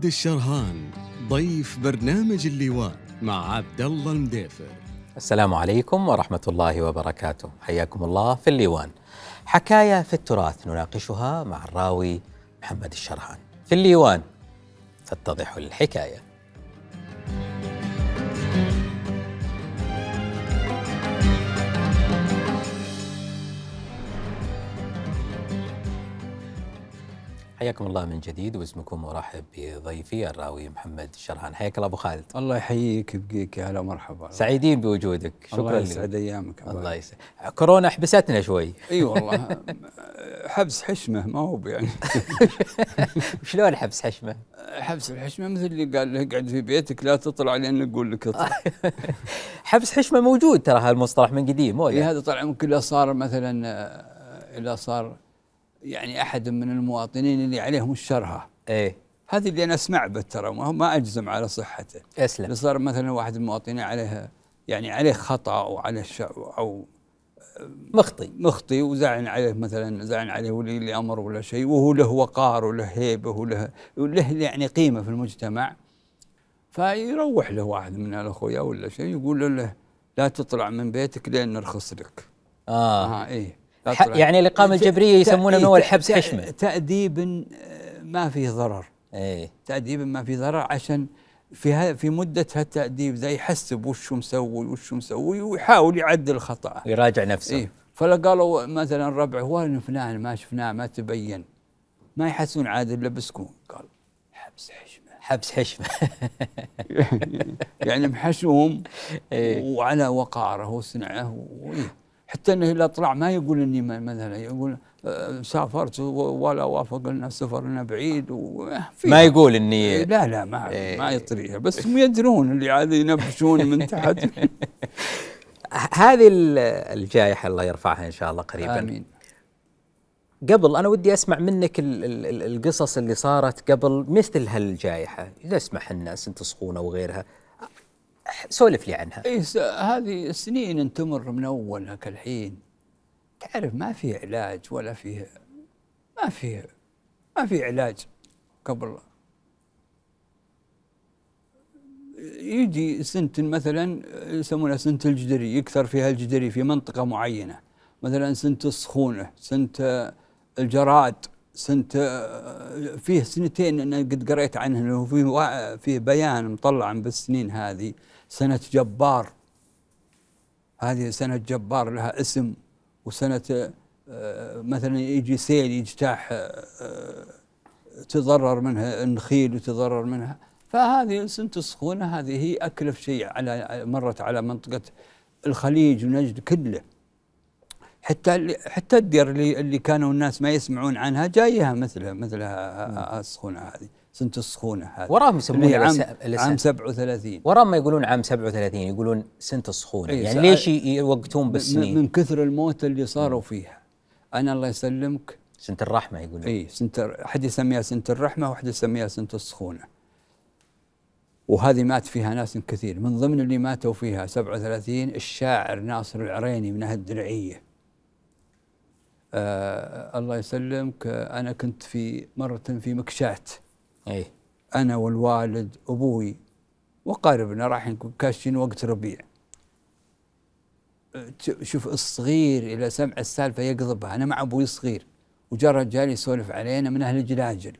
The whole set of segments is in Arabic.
خالد الشرهان ضيف برنامج اللواء مع عبد الله المديفر السلام عليكم ورحمة الله وبركاته حياكم الله في الليوان حكاية في التراث نناقشها مع الراوي محمد الشرهان في الليوان تتضح الحكايه حياكم الله من جديد واسمكم مرحب بضيفي الراوي محمد الشرهان حياك الله ابو خالد الله يحييك يبقيك يا هلا مرحبا سعيدين بوجودك شكرا الله يسعد ايامك الله يسعد كورونا حبستنا شوي اي والله حبس حشمه ما هو يعني شلون حبس حشمه؟ حبس الحشمه مثل اللي قال له اقعد في بيتك لا تطلع لان نقول لك اطلع حبس حشمه موجود ترى هالمصطلح من قديم مو إيه هذا طبعا كله صار مثلا اذا صار يعني احد من المواطنين اللي عليهم الشرهه ايه هذه اللي انا اسمع ترى ما اجزم على صحته اسلم اللي صار مثلا واحد من المواطنين عليه يعني عليه خطا او على او مخطي مخطي وزعن عليه مثلا زعن عليه ولي الامر ولا شيء وهو له وقار وله هيبه وله وله يعني قيمه في المجتمع فيروح له واحد من الاخويا ولا شيء يقول له لا تطلع من بيتك لين نرخص لك اه, آه ايه يعني الاقامه الجبريه يسمونها من اول إيه، حبس حشمه تاديب آه، ما فيه ضرر ايه تاديب ما فيه ضرر عشان في في مده هالتاديب ذا يحسب وش مسوي وش مسوي ويحاول يعدل خطاه يراجع نفسه إيه فلا قالوا مثلا ربع وين فلان ما شفناه ما تبين ما يحسون عاد الا بسكون قال حبس حشمه حبس حشمه يعني محشوم إيه؟ وعلى وقاره وسنعه وإيه حتى انه اذا طلع ما يقول اني مثلا يقول آه، سافرت ولا وافق لنا سفرنا بعيد ما يقول اني إيه، لا لا ما إيه ما يطريها بس هم يدرون اللي عاد ينبشون من تحت هذه الجائحه الله يرفعها ان شاء الله قريبا امين قبل انا ودي اسمع منك القصص اللي صارت قبل مثل هالجائحه اذا اسمح الناس انت سخونه وغيرها سولف لي عنها اي هذه سنين تمر من اولها كالحين تعرف ما في علاج ولا فيه ما فيه ما في علاج قبل يجي سنة مثلا يسمونها سنة الجدري يكثر فيها الجدري في منطقة معينة مثلا سنة السخونة سنة الجراد سنة فيه سنتين أنا قد قريت عنه أنه في في بيان مطلع بالسنين هذه سنة جبار هذه سنة جبار لها اسم وسنة آه، مثلا يجي سيل يجتاح آه، تضرر منها النخيل وتضرر منها فهذه سنة السخونة هذه هي أكلف شيء على مرت على منطقة الخليج ونجد كله حتى حتى الدير اللي, اللي كانوا الناس ما يسمعون عنها جايها مثل مثل السخونه هذه سنه السخونه هذه وراهم يسمونها عام, عام 37 وراهم ما يقولون عام 37 يقولون سنه السخونه إيه، يعني ليش يوقتون بالسنين؟ من كثر الموت اللي صاروا فيها انا الله يسلمك سنه الرحمه يقولون اي سنه احد يسميها سنه الرحمه واحد يسميها سنه السخونه وهذه مات فيها ناس كثير من ضمن اللي ماتوا فيها 37 الشاعر ناصر العريني من اهل الدرعيه آه الله يسلمك انا كنت في مره في مكشات اي انا والوالد ابوي وقاربنا رايحين كاشين وقت ربيع شوف الصغير اذا سمع السالفه يقضبها انا مع ابوي صغير وجاء رجال يسولف علينا من اهل الجلاجل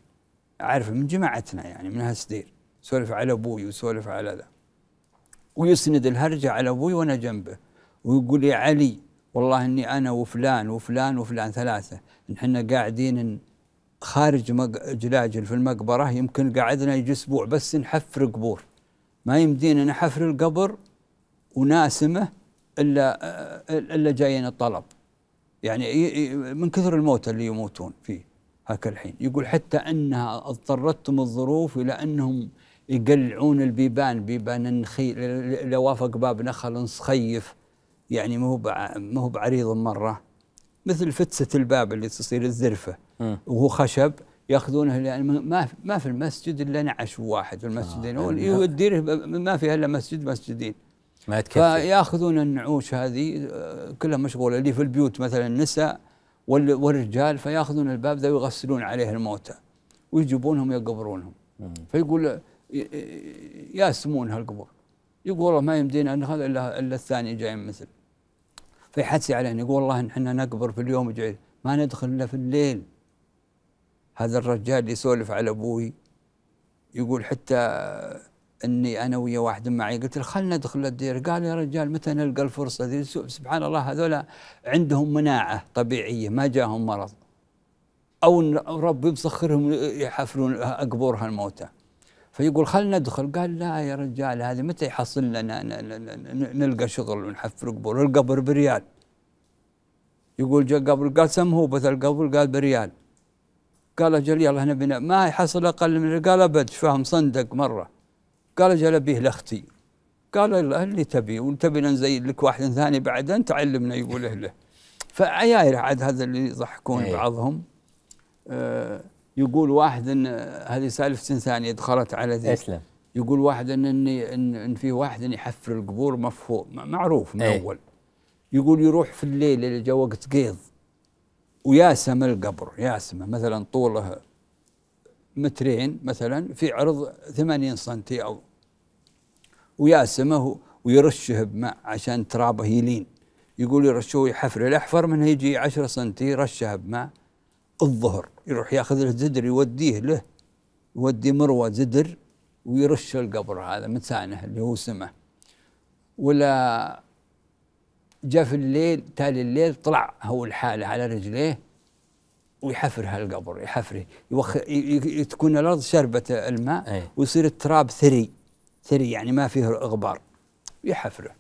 اعرفه من جماعتنا يعني من اهل سدير سولف على ابوي وسولف على ذا ويسند الهرجه على ابوي وانا جنبه ويقول يا علي والله اني انا وفلان وفلان وفلان ثلاثه نحن قاعدين خارج جلاجل في المقبره يمكن قعدنا يجي اسبوع بس نحفر قبور ما يمدينا نحفر القبر وناسمه الا الا جايين الطلب يعني من كثر الموت اللي يموتون فيه هاك الحين يقول حتى انها اضطرتهم الظروف الى انهم يقلعون البيبان بيبان النخيل لو وافق باب نخل صخيف يعني ما هو ما هو بعريض مره مثل فتسه الباب اللي تصير الزرفه م. وهو خشب ياخذونه يعني ما ما في المسجد الا نعش واحد آه، يعني في المسجدين آه يوديه ما فيها الا مسجد مسجدين ما تكفي فياخذون النعوش هذه آه، كلها مشغوله اللي في البيوت مثلا النساء والرجال فياخذون الباب ذا ويغسلون عليه الموتى ويجيبونهم يقبرونهم فيقول آه، ياسمون هالقبور يقول والله ما يمدينا ان هذا الا الثاني جاي مثل فيحثي علينا يقول والله احنا نقبر في اليوم جعل ما ندخل الا في الليل هذا الرجال يسولف على ابوي يقول حتى اني انا ويا واحد معي قلت له خلنا ندخل الدير قال يا رجال متى نلقى الفرصه دي سبحان الله هذولا عندهم مناعه طبيعيه ما جاهم مرض او ربي مسخرهم يحفرون قبور هالموتى فيقول خل ندخل قال لا يا رجال هذه متى يحصل لنا نلقى شغل ونحفر قبور القبر بريال يقول جاء قبر قال سمهوبة القبر قال بريال قال اجل يلا هنا بنا ما يحصل اقل من قال ابد فاهم صندق مره قال اجل ابيه لاختي قال اللي تبي وتبي نزين لك واحد ثاني بعد انت علمنا يقول اهله فعيايره عاد هذا اللي يضحكون إيه. بعضهم آه يقول واحد ان هذه سالفه ثانيه يعني دخلت على ذي اسلم يقول واحد ان ان, إن في واحد إن يحفر القبور مفهوم معروف من إيه. اول يقول يروح في الليل اللي جا وقت قيض وياسم القبر ياسمه مثلا طوله مترين مثلا في عرض 80 سنتي او وياسمه ويرشه بماء عشان ترابه يلين يقول يرشه ويحفر الاحفر منه يجي 10 سنتي رشه بماء الظهر يروح ياخذ له زدر يوديه له يودي مروه زدر ويرش القبر هذا متانه اللي هو سمه ولا جاء في الليل تالي الليل طلع هو الحالة على رجليه ويحفر هالقبر يحفره يوخ... تكون الأرض شربت الماء إيه. ويصير التراب ثري ثري يعني ما فيه غبار يحفره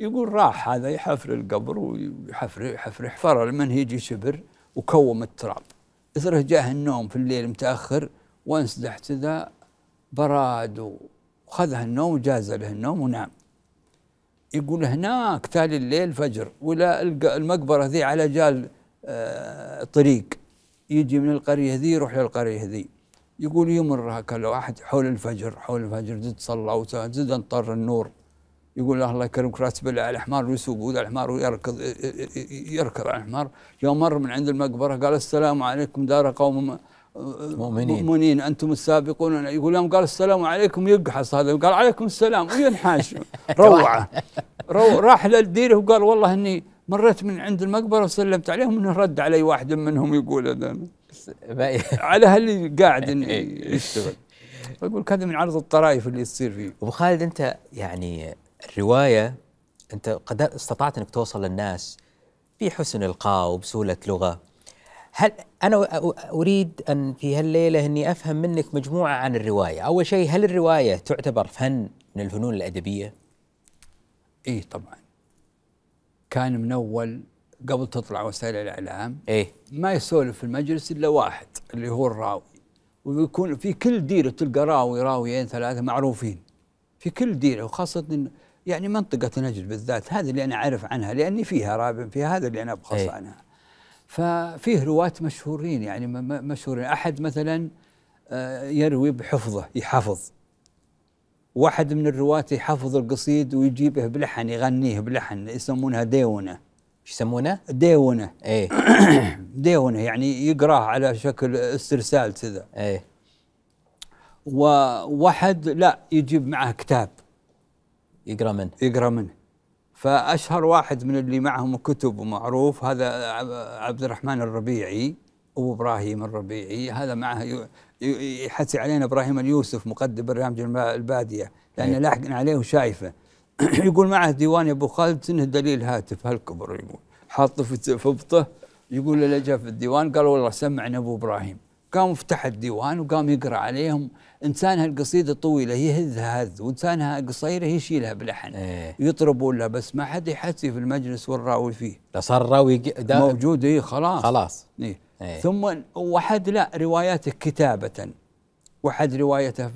يقول راح هذا يحفر القبر ويحفره يحفره حفره لمن يجي شبر وكوم التراب اثره جاه النوم في الليل متاخر وانسدح ذا براد وخذها النوم وجاز له النوم ونام يقول هناك تالي الليل فجر ولا المقبرة ذي على جال آه، طريق يجي من القرية ذي يروح للقرية ذي يقول يمر هكذا واحد حول الفجر حول الفجر زد صلى وزد انطر النور يقول الله يكرمك راتب على الحمار ويسوق وذا الحمار ويركض يركض على الحمار يوم مر من عند المقبره قال السلام عليكم دار قوم مؤمنين مؤمنين انتم السابقون يقول يوم قال السلام عليكم يقحص هذا قال عليكم السلام وينحاش روعه رو راح للديره وقال والله اني مريت من عند المقبره وسلمت عليهم انه رد علي واحد منهم يقول هذا على هاللي قاعد يشتغل اقول هذا من عرض الطرائف اللي تصير فيه ابو خالد انت يعني الروايه انت قد استطعت انك توصل للناس بحسن القاء وبسهوله لغه هل انا اريد ان في هالليله اني افهم منك مجموعه عن الروايه، اول شيء هل الروايه تعتبر فن من الفنون الادبيه؟ ايه طبعا. كان من اول قبل تطلع وسائل الاعلام ايه ما يسولف في المجلس الا واحد اللي هو الراوي ويكون في كل ديره تلقى راوي راويين ثلاثه معروفين في كل ديره وخاصه يعني منطقة نجد بالذات هذه اللي أنا أعرف عنها لأني فيها رابع فيها هذا اللي أنا أبخص أي. عنها ففيه رواة مشهورين يعني مشهورين أحد مثلا آه، يروي بحفظه يحفظ واحد من الرواة يحفظ القصيد ويجيبه بلحن يغنيه بلحن يسمونها ديونة ايش يسمونه؟ ديونة ايه ديونة يعني يقراه على شكل استرسال كذا ايه وواحد لا يجيب معه كتاب يقرا منه يقرا منه فاشهر واحد من اللي معهم كتب ومعروف هذا عبد الرحمن الربيعي ابو ابراهيم الربيعي هذا معه يحثي علينا ابراهيم اليوسف مقدم برنامج الباديه لان إيه. لاحقنا عليه وشايفه يقول معه ديوان ابو خالد انه دليل هاتف هالكبر يقول حاطه في فبطه يقول اللي جاء في الديوان قال والله سمعنا ابو ابراهيم قام فتح الديوان وقام يقرا عليهم انسانها القصيده الطويله يهزها هز وانسانها القصيره يشيلها بلحن ايه يطربون لها بس ما حد يحسي في المجلس والراوي فيه لا صار راوي موجود اي خلاص خلاص إيه ايه ثم وحد لا رواياته كتابه وحد روايته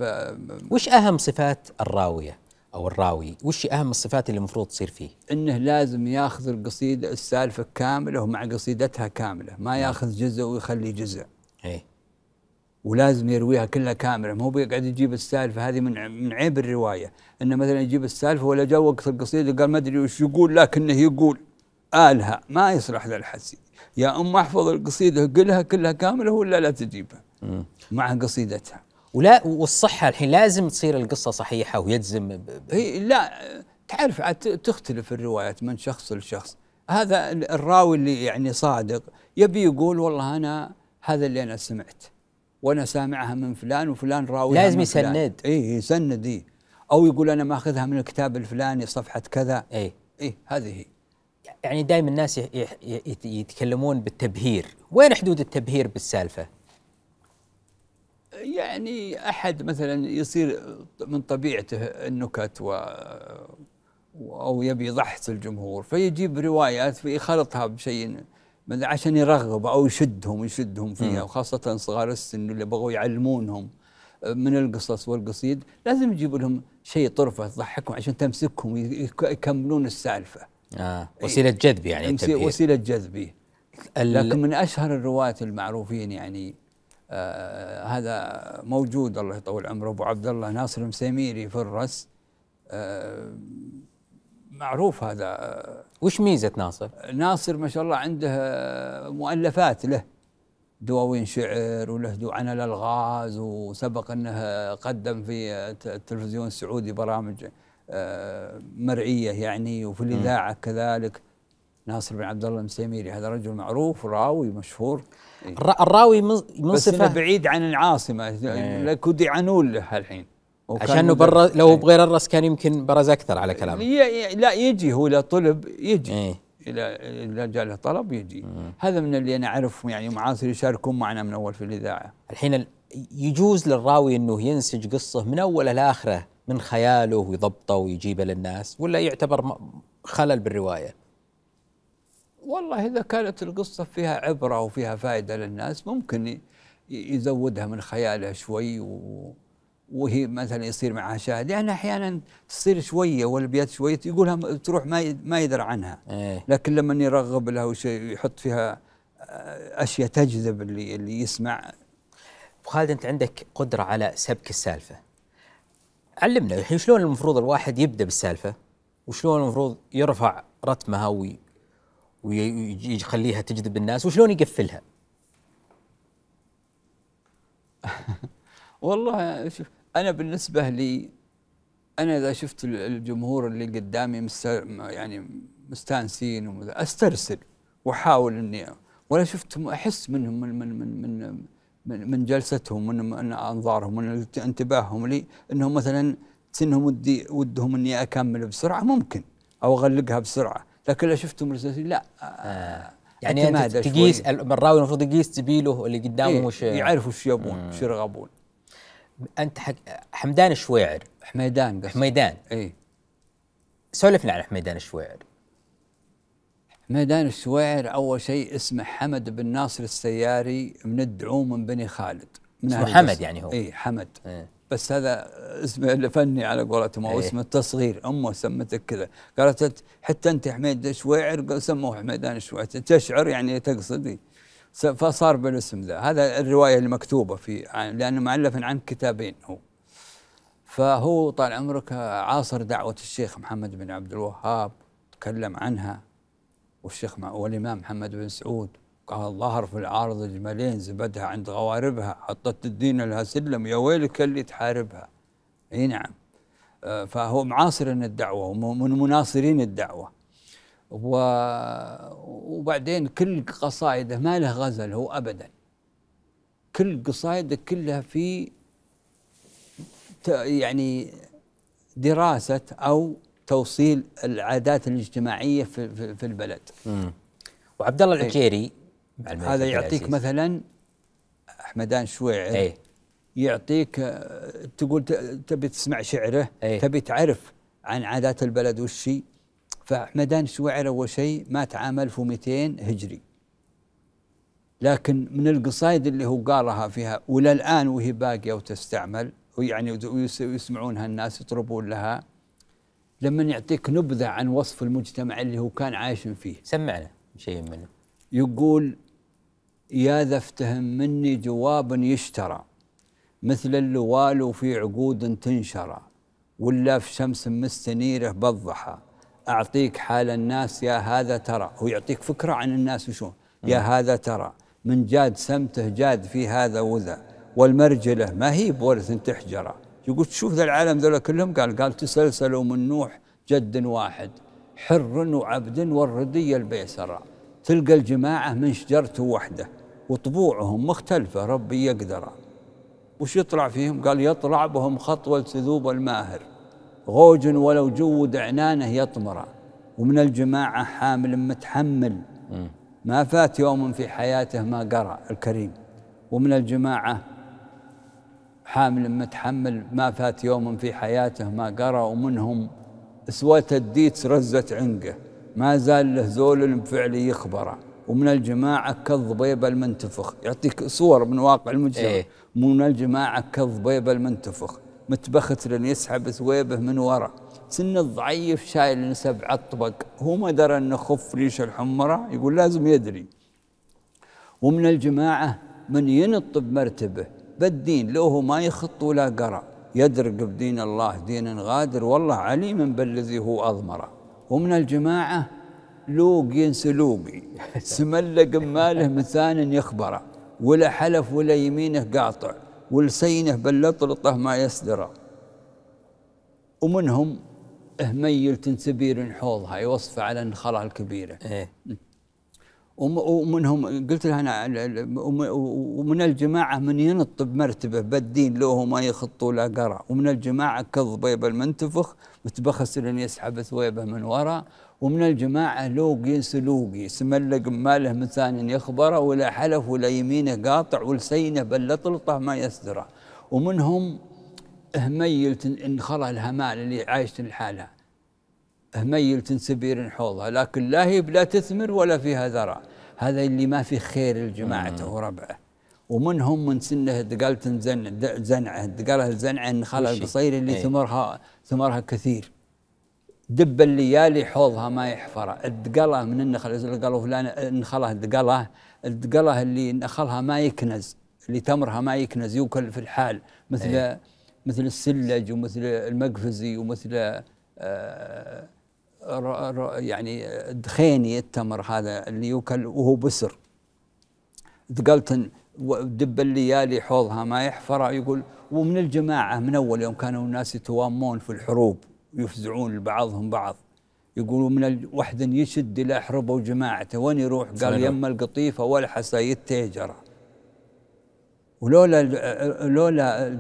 وش اهم صفات الراويه او الراوي وش اهم الصفات اللي المفروض تصير فيه انه لازم ياخذ القصيده السالفه كامله ومع قصيدتها كامله ما نعم. ياخذ جزء ويخلي جزء ايه ولازم يرويها كلها كامله مو بيقعد يجيب السالفه هذه من من عيب الروايه انه مثلا يجيب السالفه ولا جاء وقت القصيده قال ما ادري وش يقول لكنه يقول آلها ما يصلح ذا الحسي يا أم احفظ القصيدة قلها كلها كاملة ولا لا تجيبها مع قصيدتها ولا والصحة الحين لازم تصير القصة صحيحة ويجزم هي لا تعرف تختلف الروايات من شخص لشخص هذا الراوي اللي يعني صادق يبي يقول والله أنا هذا اللي أنا سمعت وانا سامعها من فلان وفلان راوي لازم يسند اي يسند اي او يقول انا ماخذها من الكتاب الفلاني صفحه كذا اي اي هذه هي يعني دائما الناس يتكلمون بالتبهير وين حدود التبهير بالسالفه يعني احد مثلا يصير من طبيعته النكت و او يبي يضحك الجمهور فيجيب روايات فيخلطها بشيء عشان يرغب او يشدهم يشدهم فيها وخاصه صغار السن اللي بغوا يعلمونهم آه، من القصص والقصيد لازم يجيبوا لهم شيء طرفه تضحكهم عشان تمسكهم يكملون السالفه آه إيه. وسيله جذب يعني وسيله جذب إيه. لكن من اشهر الرواه المعروفين يعني آه هذا موجود الله يطول عمره ابو عبد الله ناصر المسيميري في الرس آه معروف هذا وش ميزة ناصر؟ ناصر ما شاء الله عنده مؤلفات له دواوين شعر وله عن الألغاز وسبق أنه قدم في التلفزيون السعودي برامج آه، مرئية يعني وفي الإذاعة كذلك ناصر بن عبد الله المسيميري هذا رجل معروف راوي مشهور الراوي من صفه بعيد عن العاصمه إيه. كودي عنول له الحين عشانه برا لو إيه. بغير الرأس كان يمكن برز اكثر على ي... لا يجي هو اذا طلب يجي إيه؟ اذا جاء له طلب يجي مم. هذا من اللي انا اعرفهم يعني معاصر يشاركون معنا من اول في الاذاعه الحين يجوز للراوي انه ينسج قصه من اوله لاخره من خياله ويضبطه ويجيبه للناس ولا يعتبر خلل بالروايه والله اذا كانت القصه فيها عبره وفيها فائده للناس ممكن يزودها من خياله شوي و وهي مثلا يصير معها شاهد يعني احيانا تصير شويه والبيات شويه يقولها تروح ما ما يدري عنها إيه. لكن لما يرغب لها وشيء يحط فيها آه، اشياء تجذب اللي اللي يسمع خالد انت عندك قدره على سبك السالفه علمنا الحين شلون المفروض الواحد يبدا بالسالفه وشلون المفروض يرفع رتمها وي ويخليها تجذب الناس وشلون يقفلها والله شوف انا بالنسبه لي انا اذا شفت الجمهور اللي قدامي يعني مستانسين استرسل واحاول اني ولا شفت احس منهم من من من من من, من جلستهم من, من انظارهم من انتباههم لي انهم مثلا سنهم ودي ودهم اني اكمل بسرعه ممكن او اغلقها بسرعه لكن لو شفتهم رسالتي لا آه يعني انت تقيس الراوي المفروض يقيس زميله اللي قدامه إيه وش يعرفوا وش يبون وش يرغبون انت حق حمدان الشويعر حميدان قصد. حميدان اي سولفنا عن حميدان الشويعر حميدان الشويعر اول شيء اسمه حمد بن ناصر السياري من الدعوم من بني خالد من اسمه حمد يعني هو اي حمد إيه؟ بس هذا اسمه الفني على قولتهم او إيه؟ اسمه التصغير امه سمته كذا قالت حتى انت حميد شويعر سموه حميدان شويعر تشعر يعني تقصدي فصار بالاسم ذا هذا الرواية المكتوبة في لأنه معلف عن كتابين هو فهو طال عمرك عاصر دعوة الشيخ محمد بن عبد الوهاب تكلم عنها والشيخ والإمام محمد بن سعود قال ظهر في العارض جملين زبدها عند غواربها حطت الدين لها سلم يا ويلك اللي تحاربها اي نعم آه، فهو معاصر الدعوة ومن مناصرين الدعوة و... وبعدين كل قصائده ما له غزل هو ابدا كل قصائده كلها في يعني دراسه او توصيل العادات الاجتماعيه في في, في البلد. وعبد الله العكيري إيه. هذا يعطيك العزيز. مثلا احمدان شويعر إيه. يعطيك آه، تقول تبي تسمع شعره إيه. تبي تعرف عن عادات البلد وش فحمدان السويعري أول شيء مات عام 1200 هجري لكن من القصائد اللي هو قالها فيها ولا الآن وهي باقية وتستعمل ويعني ويسمعونها الناس يطربون لها لما يعطيك نبذة عن وصف المجتمع اللي هو كان عايش فيه سمعنا شيء منه يقول يا ذا افتهم مني جواب يشترى مثل اللوال في عقود تنشرى ولا في شمس مستنيره بالضحى أعطيك حال الناس يا هذا ترى هو يعطيك فكرة عن الناس وشون يا نعم. هذا ترى من جاد سمته جاد في هذا وذا والمرجلة ما هي بورث تحجرة يقول شوف ذا العالم ذولا كلهم قال قال تسلسلوا من نوح جد واحد حر وعبد والردي البيسرة تلقى الجماعة من شجرته وحده وطبوعهم مختلفة ربي يقدره وش يطلع فيهم قال يطلع بهم خطوة ذوب الماهر غوج ولو جود عنانه يطمر ومن الجماعة حامل متحمل ما فات يوم في حياته ما قرأ الكريم ومن الجماعة حامل متحمل ما فات يوم في حياته ما قرأ ومنهم سوة الديتس رزت عنقه ما زال له زول بفعل يخبره ومن الجماعة كالضبيب المنتفخ يعطيك صور من واقع المجتمع إيه؟ من الجماعة كالضبيب المنتفخ متبختر يسحب ثويبه من ورا سن الضعيف شايل سبع عطبق هو ما درى انه خف ريش الحمره يقول لازم يدري ومن الجماعة من ينط بمرتبه بالدين لو هو ما يخط ولا قرأ يدرق بدين الله دينا غادر والله عليم بالذي هو أضمره ومن الجماعة لوقي سلوقي سملق ماله مثان يخبره ولا حلف ولا يمينه قاطع ولسينه باللطلطه ما يسدره ومنهم هميل تنسبير حوضها يوصفه على النخله الكبيره إيه؟ ومنهم قلت لها انا ومن الجماعه من ينط بمرتبه بالدين له ما يخطوا لا قرا ومن الجماعه كظبيب المنتفخ متبخس يسحب ثويبه من وراء ومن الجماعة لوقي سلوقي سملق ماله من ثاني يخبره ولا حلف ولا يمينه قاطع ولسينه بل طلطه ما يسدره ومنهم هميل انخرى الهمال اللي عايش لحالها هميل تنسبير حوضها لكن لا هي لا تثمر ولا فيها ذرة هذا اللي ما في خير لجماعته وربعه ومنهم من سنه دقال زنعه دقاله زنعه خلى القصير اللي إيه. ثمرها ثمرها كثير دب الليالي حوضها ما يحفر الدقله من النخل قالوا فلان نخله الدقله الدقله اللي نخلها ما يكنز اللي تمرها ما يكنز يوكل في الحال مثل أيه. مثل السلج ومثل المقفزي ومثل آه يعني دخيني التمر هذا اللي يوكل وهو بسر دقلت دب الليالي حوضها ما يحفر يقول ومن الجماعة من أول يوم كانوا الناس يتوامون في الحروب يفزعون لبعضهم بعض يقولوا من الوحد يشد الى حربه وجماعته وين يروح؟ قال يم القطيفه والحسا يتجره ولولا لولا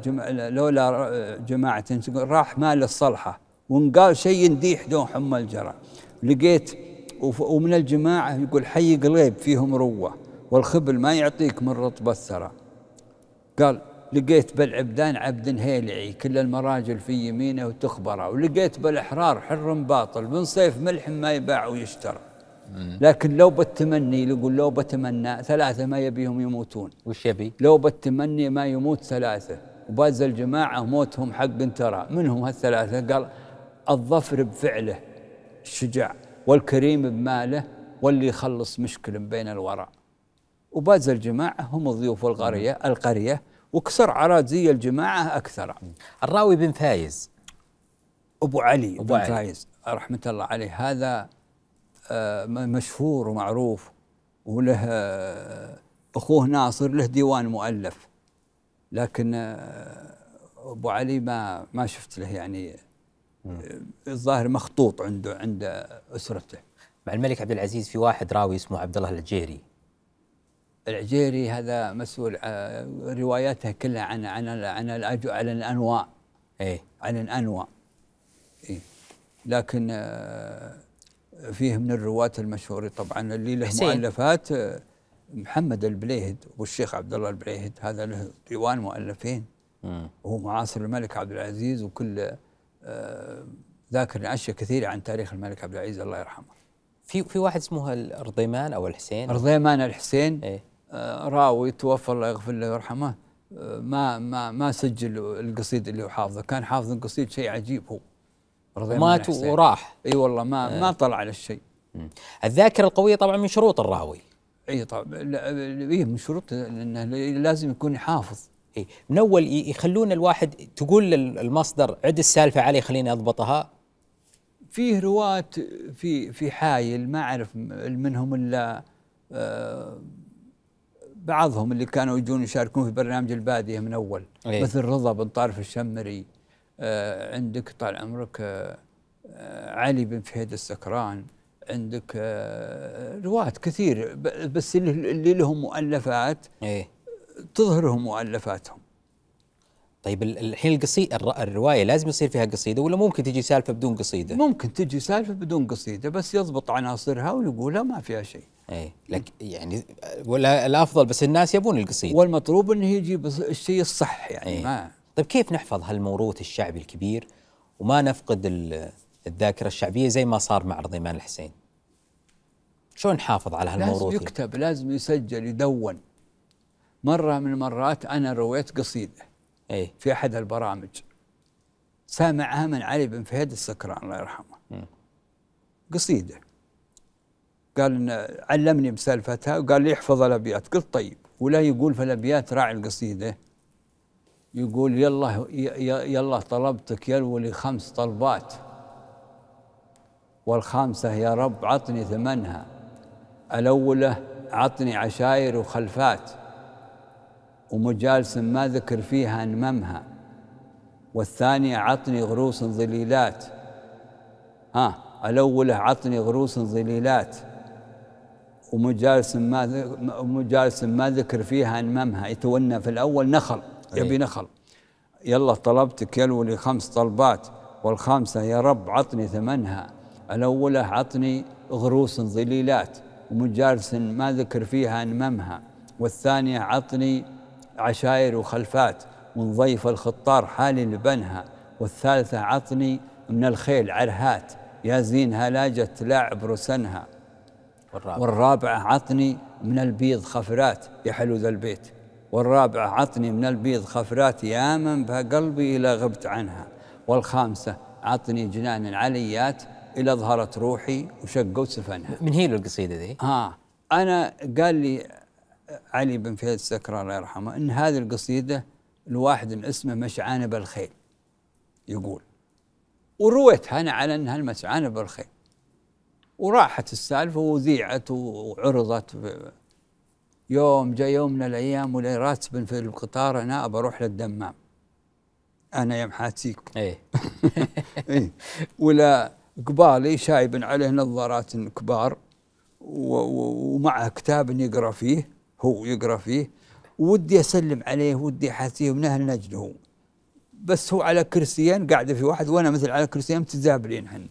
لولا جماعه راح مال الصلحه وانقال شيء يديح دون حمى الجرى لقيت ومن الجماعه يقول حي قليب فيهم روه والخبل ما يعطيك من رطب الثرى قال لقيت بالعبدان عبد هيلعي كل المراجل في يمينه وتخبره ولقيت بالأحرار حر باطل من صيف ملح ما يباع ويشترى لكن لو بالتمني يقول لو بتمنى ثلاثة ما يبيهم يموتون وش يبي؟ لو بالتمني ما يموت ثلاثة وباز الجماعة موتهم حق ترى منهم هالثلاثة قال الظفر بفعله الشجاع والكريم بماله واللي يخلص مشكل بين الورى وباز الجماعة هم ضيوف القرية القرية وكسر عراض زي الجماعة أكثر الراوي بن فايز أبو علي أبو بن علي. فايز رحمة الله عليه هذا آه، مشهور ومعروف وله آه، أخوه ناصر له ديوان مؤلف لكن آه، أبو علي ما ما شفت له يعني الظاهر مخطوط عنده عند أسرته مع الملك عبد العزيز في واحد راوي اسمه عبد الله الجيري العجيري هذا مسؤول آه، رواياته كلها عن عن عن على الانواع ايه عن الانواع ايه لكن آه، فيه من الرواة المشهور طبعا اللي له حسين. مؤلفات آه، محمد البليهد والشيخ عبد الله البليهد هذا له ديوان مؤلفين وهو معاصر الملك عبد العزيز وكل ذاكر أشياء كثيرة عن تاريخ الملك عبد العزيز الله يرحمه في في واحد اسمه الرضيمان او الحسين رضيمان الحسين ايه؟ راوي توفى الله يغفر له ويرحمه ما ما ما سجل القصيد اللي هو حافظه كان حافظ القصيد شيء عجيب هو مات وراح اي والله ما آه. ما طلع على الشيء الذاكره القويه طبعا من شروط الراوي اي طبعا اي من شروط انه لازم يكون حافظ اي من اول يخلون الواحد تقول المصدر عد السالفه عليه خليني اضبطها فيه رواة في في حايل ما اعرف منهم الا آه بعضهم اللي كانوا يجون يشاركون في برنامج الباديه من اول أيه. مثل رضا بن طارف الشمري آه عندك طال عمرك آه،, آه علي بن فهيد السكران عندك آه رواة كثير بس اللي لهم مؤلفات أيه. تظهرهم مؤلفاتهم طيب الحين القصيدة الروايه لازم يصير فيها قصيده ولا ممكن تجي سالفه بدون قصيده؟ ممكن تجي سالفه بدون قصيده بس يضبط عناصرها ويقولها ما فيها شيء. ايه لك يعني ولا الافضل بس الناس يبون القصيده. والمطلوب انه يجي الشيء الصح يعني أيه. ما طيب كيف نحفظ هالموروث الشعبي الكبير وما نفقد الذاكره الشعبيه زي ما صار مع رضيمان الحسين؟ شلون نحافظ على هالموروث؟ لازم يكتب لازم يسجل يدون. مره من المرات انا رويت قصيده. أي. في احد البرامج سامعها من علي بن فهد السكران الله يرحمه م. قصيده قال إن علمني بسالفتها وقال لي احفظ الابيات قلت طيب ولا يقول في الابيات راعي القصيده يقول يلا يلا طلبتك يلولي خمس طلبات والخامسة يا رب عطني ثمنها الاوله عطني عشاير وخلفات ومجالس ما ذكر فيها أنممها والثانية عطني غروس ظليلات ها الاوله عطني غروس ظليلات ومجالس ما ومجالس ما ذكر فيها أنممها يتونى في الأول نخل إيه. يبي نخل يلا طلبتك يلولي خمس طلبات والخامسة يا رب عطني ثمنها الأولى عطني غروس ظليلات ومجالس ما ذكر فيها أنممها والثانية عطني عشائر وخلفات ونضيف الخطار حالي لبنها والثالثة عطني من الخيل عرهات يا زينها لاجت لاعب رسنها والرابعة, والرابعة عطني من البيض خفرات يا حلو ذا البيت والرابعة عطني من البيض خفرات يا من بها قلبي إلى غبت عنها والخامسة عطني جنان عليات إلى ظهرت روحي وشقوا سفنها من هي القصيدة ذي؟ آه أنا قال لي علي بن فهد السكرة الله يرحمه أن هذه القصيدة لواحد اسمه مشعانب الخيل يقول ورويتها أنا على أنها المشعانب الخيل وراحت السالفة وذيعت وعرضت يوم جاء يوم من الأيام ولي راتب في القطار أنا أبى أروح للدمام أنا يا محاتيك إيه. إيه ولا قبالي شايب عليه نظارات كبار ومعه كتاب يقرا فيه هو يقرا فيه ودي اسلم عليه ودي احاسيه من اهل نجد هو بس هو على كرسيين قاعده في واحد وانا مثل على كرسيين متزابلين احنا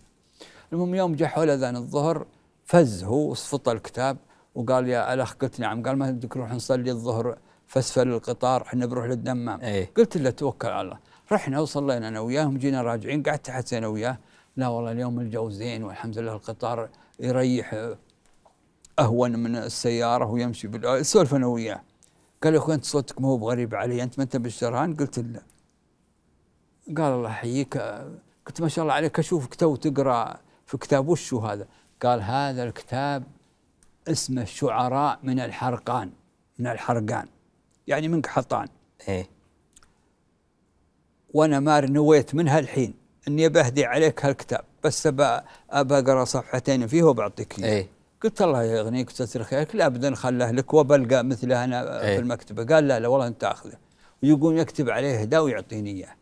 المهم يوم جاء حول اذان الظهر فز هو وصفط الكتاب وقال يا الاخ قلت نعم قال ما بدك نروح نصلي الظهر فاسفل القطار احنا بنروح للدمام أيه. قلت له توكل على الله رحنا وصلينا انا وياهم جينا راجعين قعدت تحت انا وياه لا والله اليوم الجو زين والحمد لله القطار يريح اهون من السياره ويمشي بال آه، سولف انا وياه قال يا اخوي انت صوتك مو بغريب علي انت ما انت بالشرهان قلت له قال الله يحييك قلت ما شاء الله عليك اشوفك تو تقرا في كتاب وشو هذا؟ قال هذا الكتاب اسمه شعراء من الحرقان من الحرقان يعني من قحطان ايه وانا ما نويت منها الحين اني بهدي عليك هالكتاب بس ابى اقرا صفحتين فيه وبعطيك اياه ايه قلت الله يغنيك ويستر خيرك لا ابدا خله لك وبلقى مثله انا أي. في إيه. المكتبه قال لا لا والله انت اخذه ويقوم يكتب عليه هدا ويعطيني اياه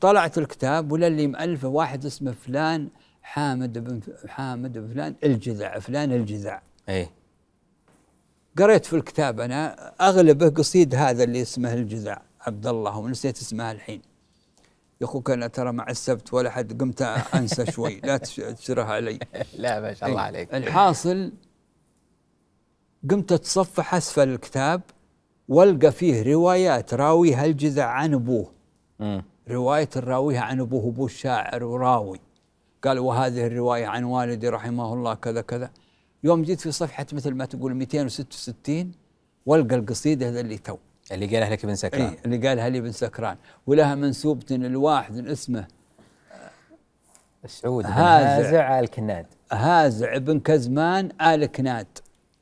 طلعت الكتاب ولا اللي مؤلفه واحد اسمه فلان حامد بن حامد بن فلان الجذع فلان الجذع اي قريت في الكتاب انا اغلبه قصيد هذا اللي اسمه الجذع عبد الله ونسيت اسمه الحين يا اخوك انا ترى مع السبت ولا حد قمت انسى شوي لا تشرها علي لا ما شاء الله إيه، عليك الحاصل قمت اتصفح اسفل الكتاب والقى فيه روايات راويها الجذع عن ابوه روايه الراويها عن ابوه ابوه الشاعر وراوي قال وهذه الروايه عن والدي رحمه الله كذا كذا يوم جيت في صفحه مثل ما تقول 266 والقى القصيده اللي تو اللي قالها لك ابن سكران اي اللي قالها لي ابن سكران ولها منسوبة الواحد اسمه سعود بن هازع آل كناد هازع بن كزمان آل كناد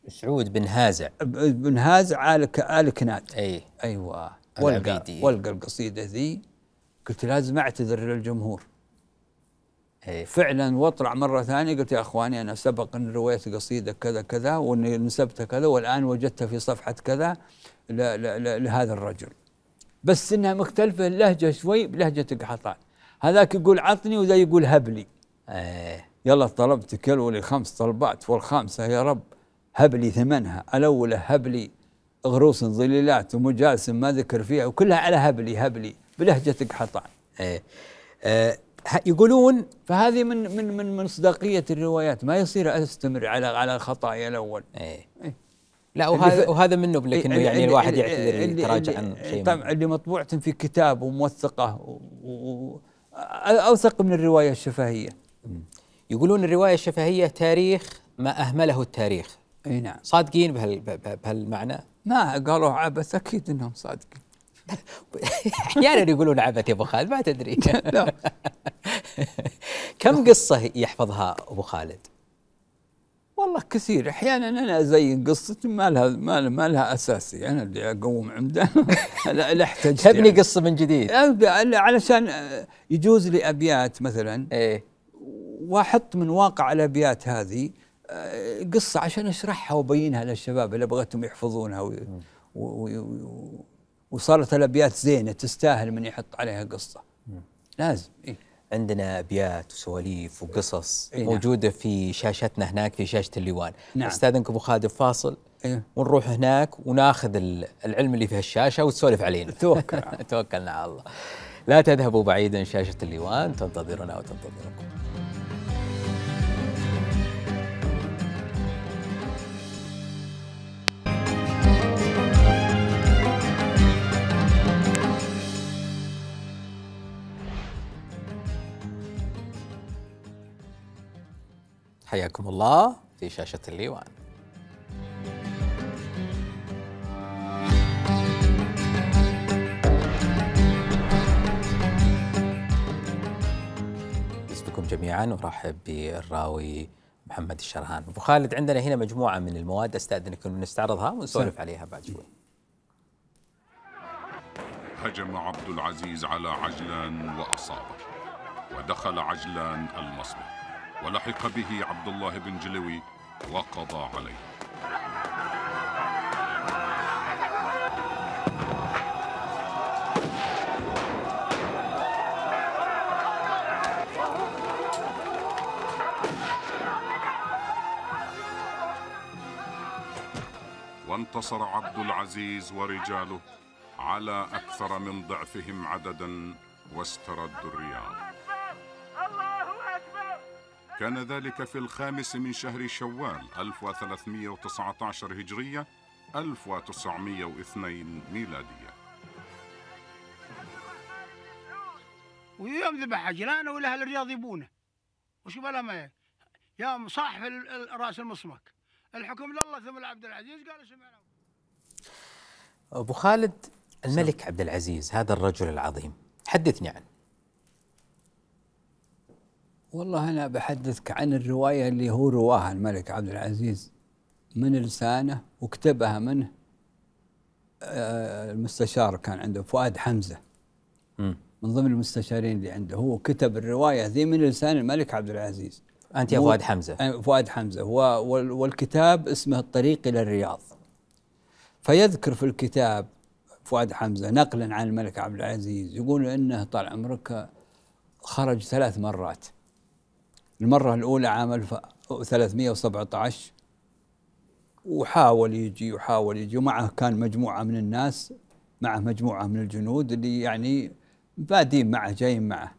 سعود بن هازع بن هازع آل آل كناد اي ايوه والقى والقى القصيدة ذي قلت لازم اعتذر للجمهور أيه. فعلا واطلع مره ثانيه قلت يا اخواني انا سبق ان رويت قصيده كذا كذا واني نسبتها كذا والان وجدتها في صفحه كذا لهذا الرجل بس انها مختلفه اللهجه شوي بلهجه قحطان هذاك يقول عطني وذا يقول هب لي آه. يلا طلبت كل ولي خمس طلبات والخامسه يا رب هب لي ثمنها الاولى هب لي غروس ظليلات ومجاسم ما ذكر فيها وكلها على هبلي هبلي بلهجه قحطان آه. آه. يقولون فهذه من من من مصداقيه الروايات ما يصير استمر على على الخطايا الاول. ايه, إيه لا وهذا وهذا منه بلك انه يعني الواحد يعتذر يتراجع عن شيء طبعا اللي مطبوعه في كتاب وموثقه اوثق من الروايه الشفهيه يقولون الروايه الشفهيه تاريخ ما اهمله التاريخ اي نعم صادقين بهالمعنى؟ ما قالوا عبث اكيد انهم صادقين احيانا يقولون عبث يا ابو خالد ما تدري كم قصه يحفظها ابو خالد؟ والله كثير احيانا انا ازين قصتي ما لها ما, ما لها اساسي يعني انا اللي اقوم عمده لا احتجت تبني يعني. قصه من جديد علشان يجوز لي ابيات مثلا ايه واحط من واقع الابيات هذه آه، قصه عشان اشرحها وابينها للشباب اللي ابغتهم يحفظونها و و و وصارت الابيات زينه تستاهل من يحط عليها قصه لازم إيه؟ عندنا ابيات وسواليف وقصص إيه موجوده نعم. في شاشتنا هناك في شاشه الليوان نعم. استاذنك ابو خالد فاصل إيه؟ ونروح هناك وناخذ العلم اللي في هالشاشه وتسولف علينا توكل توكلنا على الله لا تذهبوا بعيدا شاشه الليوان تنتظرنا وتنتظركم حياكم الله في شاشة الليوان بكم جميعا ورحب بالراوي محمد الشرهان ابو خالد عندنا هنا مجموعه من المواد استاذنك نستعرضها ونسولف عليها بعد شوي هجم عبد العزيز على عجلان واصابه ودخل عجلان المصمت ولحق به عبد الله بن جلوي وقضى عليه وانتصر عبد العزيز ورجاله على أكثر من ضعفهم عددا واستردوا الرياض كان ذلك في الخامس من شهر شوال 1319 هجرية 1902 ميلادية ويوم ذبح حجلان والأهل الرياض يبونه وش بلا ما يا صاحب راس المصمك الحكم لله ثم لعبد العزيز قال سمعنا أبو خالد الملك عبد العزيز هذا الرجل العظيم حدثني عنه والله أنا بحدثك عن الرواية اللي هو رواها الملك عبد العزيز من لسانه وكتبها منه آه، المستشار كان عنده فؤاد حمزة من ضمن المستشارين اللي عنده هو كتب الرواية ذي من لسان الملك عبد العزيز أنت يا فؤاد حمزة آه، فؤاد حمزة والكتاب اسمه الطريق إلى الرياض فيذكر في الكتاب فؤاد حمزة نقلا عن الملك عبد العزيز يقول إنه طال عمرك خرج ثلاث مرات المرة الأولى عام 1317 وحاول يجي وحاول يجي ومعه كان مجموعة من الناس معه مجموعة من الجنود اللي يعني بادين معه جايين معه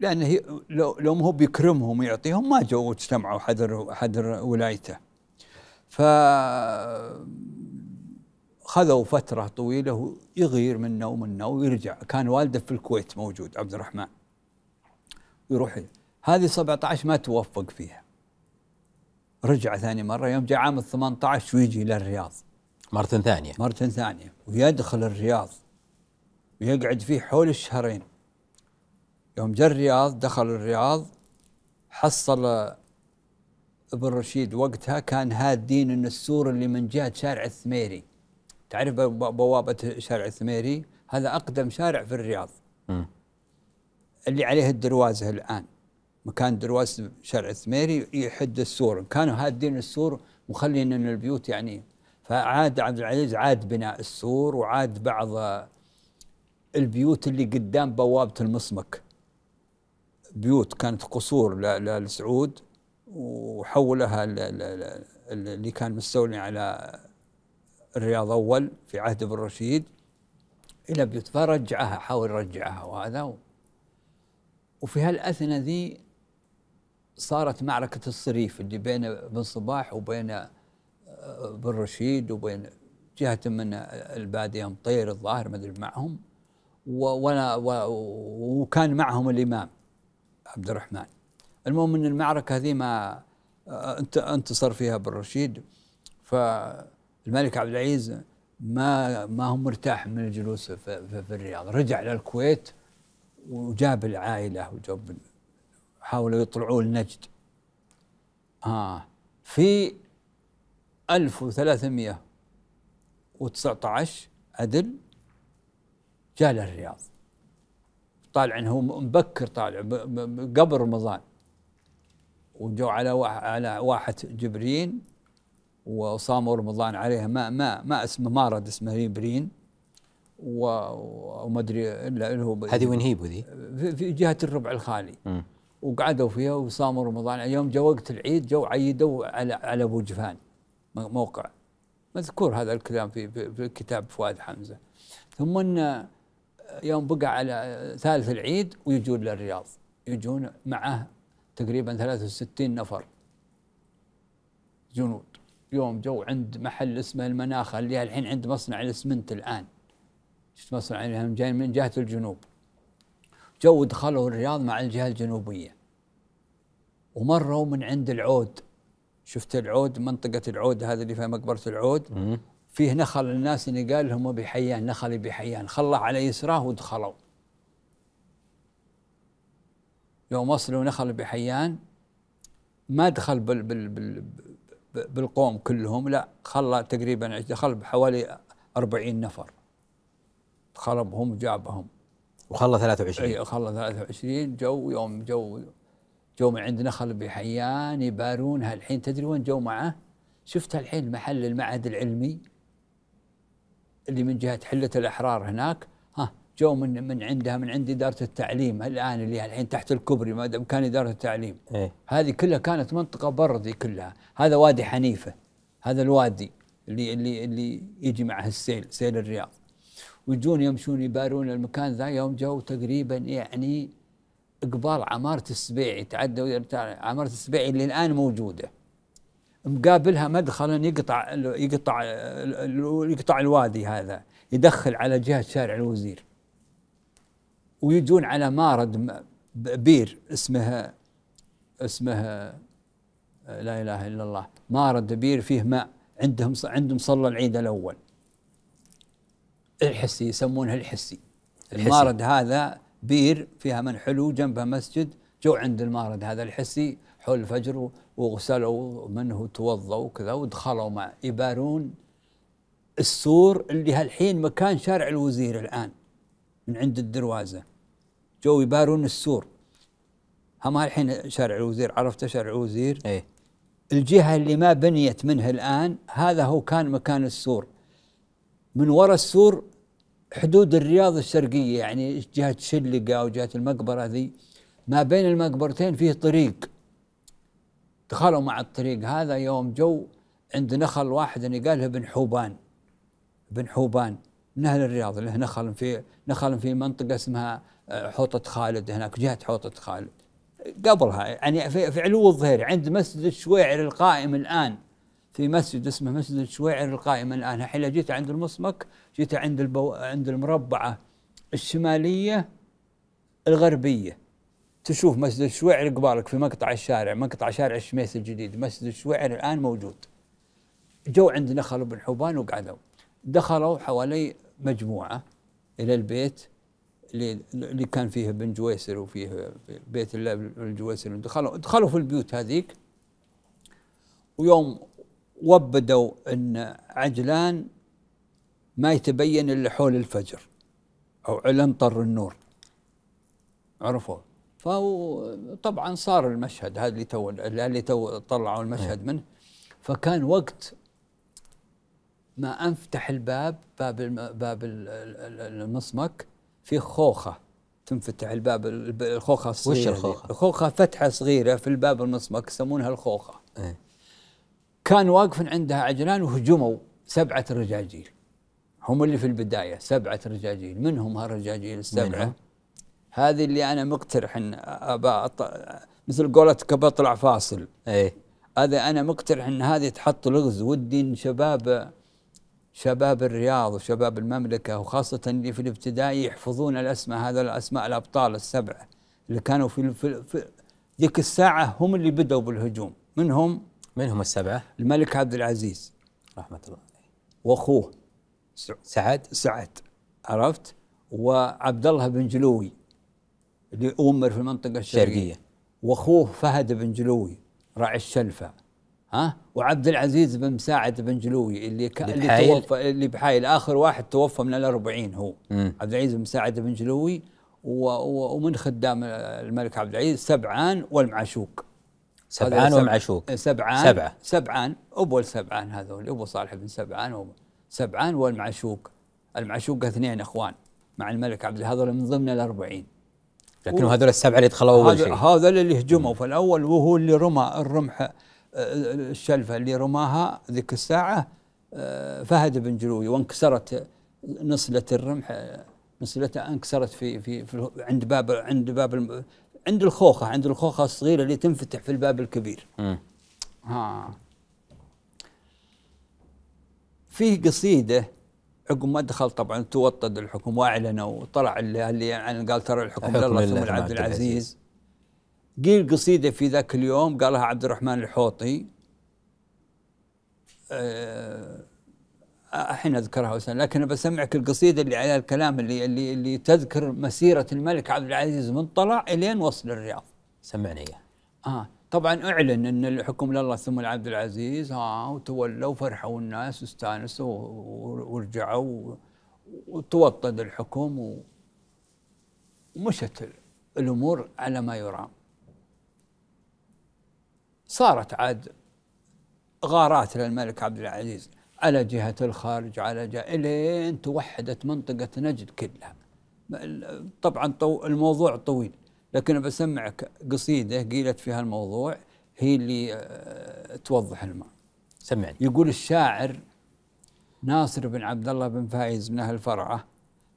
لأنه لو لو هو بيكرمهم ويعطيهم ما جو واجتمعوا حذر حذر ولايته ف خذوا فترة طويلة يغير منه ومنه ويرجع كان والده في الكويت موجود عبد الرحمن يروح هذه 17 ما توفق فيها رجع ثاني مرة يوم جاء عام ال 18 ويجي إلى الرياض مرة ثانية مرة ثانية ويدخل الرياض ويقعد فيه حول الشهرين يوم جاء الرياض دخل الرياض حصل ابن رشيد وقتها كان هادين ان السور اللي من جهه شارع الثميري تعرف بوابه شارع الثميري هذا اقدم شارع في الرياض م. اللي عليه الدروازه الان مكان درواس شارع الثميري يحد السور كانوا هادين السور مخلين من البيوت يعني فعاد عبد العزيز عاد بناء السور وعاد بعض البيوت اللي قدام بوابة المصمك بيوت كانت قصور للسعود وحولها اللي كان مستولي على الرياض أول في عهد ابن رشيد إلى بيوت فرجعها حاول يرجعها وهذا وفي هالأثنى ذي صارت معركة الصريف اللي بين بن صباح وبين آه، بن رشيد وبين جهة من البادية مطير الظاهر ما أدري معهم و وكان معهم الامام عبد الرحمن المهم ان المعركه هذه ما آه، انتصر فيها بن رشيد فالملك عبد العزيز ما ما هو مرتاح من الجلوس في, في, في الرياض رجع للكويت وجاب العائله وجاب حاولوا يطلعوا لنجد آه في 1319 عدل جاء للرياض طالع هو مبكر طالع قبل رمضان وجو على على واحة جبرين وصاموا رمضان عليها ما ما ما اسمه ما رد اسمه جبرين وما ادري الا هو هذه وين هي ذي؟ في جهه الربع الخالي م. وقعدوا فيها وصاموا رمضان يعني يوم جاء وقت العيد جو عيدوا على على ابو جفان موقع مذكور هذا الكلام في في كتاب فؤاد حمزه ثم ان يوم بقى على ثالث العيد ويجون للرياض يجون معه تقريبا 63 نفر جنود يوم جو عند محل اسمه المناخه اللي الحين عند مصنع الاسمنت الان مصنع جاي من جهه الجنوب جو دخلوا الرياض مع الجهه الجنوبيه ومروا من عند العود شفت العود منطقه العود هذه اللي فيها مقبره العود فيه نخل الناس اللي قال لهم بحيان نخل بحيان خلى على يسراه ودخلوا يوم وصلوا نخل بحيان ما دخل بال بال بال بالقوم كلهم لا خلى تقريبا دخل بحوالي أربعين نفر بهم جابهم وخلى 23 اي خلى 23 جو يوم جو جو من عند نخل بحيان يبارونها الحين تدري وين جو معه؟ شفت الحين محل المعهد العلمي اللي من جهه حله الاحرار هناك ها جو من من عندها من عند اداره التعليم الان اللي الحين تحت الكبري ما دام كان اداره التعليم إيه؟ هذه كلها كانت منطقه بر ذي كلها هذا وادي حنيفه هذا الوادي اللي اللي اللي يجي معه السيل سيل الرياض ويجون يمشون يبارون المكان ذا يوم جو تقريبا يعني قبال عمارة السبيعي تعدوا عمارة السبيعي اللي الآن موجودة مقابلها مدخلا يقطع يقطع يقطع الوادي هذا يدخل على جهة شارع الوزير ويجون على مارد بير اسمه اسمه لا إله إلا الله مارد بير فيه ماء عندهم عندهم صلى العيد الأول الحسي يسمونها الحسي المارد هذا بير فيها من حلو جنبها مسجد جو عند المارد هذا الحسي حول الفجر وغسلوا منه وتوضوا وكذا ودخلوا مع يبارون السور اللي هالحين مكان شارع الوزير الان من عند الدروازه جو يبارون السور هم الحين شارع الوزير عرفته شارع الوزير ايه الجهه اللي ما بنيت منه الان هذا هو كان مكان السور من وراء السور حدود الرياض الشرقيه يعني جهه شلقه او جهه المقبره ذي ما بين المقبرتين فيه طريق دخلوا مع الطريق هذا يوم جو عند نخل واحد اللي يعني قال بن حوبان بن حوبان من اهل الرياض له نخل في نخل في منطقه اسمها آه، حوطه خالد هناك جهه حوطه خالد قبلها يعني في, علو الظهير عند مسجد الشويعر القائم الان في مسجد اسمه مسجد الشويعر القائم الان حين جيت عند المصمك جيت عند البو... عند المربعه الشماليه الغربيه تشوف مسجد الشويعر قبالك في مقطع الشارع مقطع شارع الشميس الجديد مسجد الشويعر الان موجود جو عند نخل بن حبان وقعدوا دخلوا حوالي مجموعه الى البيت اللي كان فيه بن جويسر وفيه بيت الله بن جويسر دخلوا دخلوا في البيوت هذيك ويوم وبدوا أن عجلان ما يتبين إلا حول الفجر أو علن طر النور عرفوا فطبعا صار المشهد هذا اللي تو اللي تو طلعوا المشهد إيه. منه فكان وقت ما انفتح الباب باب باب المصمك في خوخه تنفتح الباب الخوخه الصغيره وش الخوخه؟ الخوخه فتحه صغيره في الباب المصمك يسمونها الخوخه. ايه كان واقف عندها عجلان وهجموا سبعة رجاجيل هم اللي في البداية سبعة رجاجيل من هم هالرجاجيل السبعة هذه اللي أنا مقترح أن أبا مثل قولتك بطلع فاصل ايه هذا أنا مقترح أن هذه تحط لغز ودي إن شباب شباب الرياض وشباب المملكة وخاصة اللي في الابتدائي يحفظون الأسماء هذا الأسماء الأبطال السبعة اللي كانوا في, في, في ذيك الساعة هم اللي بدأوا بالهجوم منهم من هم السبعة؟ الملك عبد العزيز رحمة الله وأخوه سعد سعد عرفت وعبد الله بن جلوي اللي أمر في المنطقة الشرقية وأخوه فهد بن جلوي راعي الشلفة ها وعبد العزيز بن مساعد بن جلوي اللي ك... اللي, بحايل. توفى اللي بحايل آخر واحد توفى من الأربعين هو م. عبد العزيز بن مساعد بن جلوي و... و... ومن خدام الملك عبد العزيز سبعان والمعشوق سبعان ومعشوق سبعان سبعة سبعان أبو سبعان هذول أبو صالح بن سبعان سبعان والمعشوق المعشوق اثنين إخوان مع الملك عبد هذول من ضمن الأربعين لكن و... هذول السبعة اللي دخلوا أول شيء هذول اللي هجموا في الأول وهو اللي رمى الرمح آه، الشلفة اللي رماها ذيك الساعة آه، فهد بن جلوي وانكسرت نصلة الرمح آه، نصلته انكسرت في في, في عند باب عند باب عند الخوخه عند الخوخه الصغيره اللي تنفتح في الباب الكبير ها فيه قصيده عقب ما دخل طبعا توطد الحكم واعلنوا وطلع اللي, اللي يعني قال ترى الحكم لله ثم عبد العزيز قيل قصيده في ذاك اليوم قالها عبد الرحمن الحوطي أه الحين اذكرها وسن لكن بسمعك القصيده اللي عليها الكلام اللي اللي اللي تذكر مسيره الملك عبد العزيز من طلع الين وصل الرياض. سمعني اياها اه طبعا اعلن ان الحكم لله ثم لعبد العزيز ها آه، وتولوا وفرحوا الناس واستانسوا ورجعوا وتوطد الحكم ومشت الامور على ما يرام. صارت عاد غارات للملك عبد العزيز على جهة الخارج على جهة إلين توحدت منطقة نجد كلها طبعا طو الموضوع طويل لكن بسمعك قصيدة قيلت في هالموضوع هي اللي آه، توضح الماء سمعني يقول الشاعر ناصر بن عبد الله بن فايز من أهل فرعة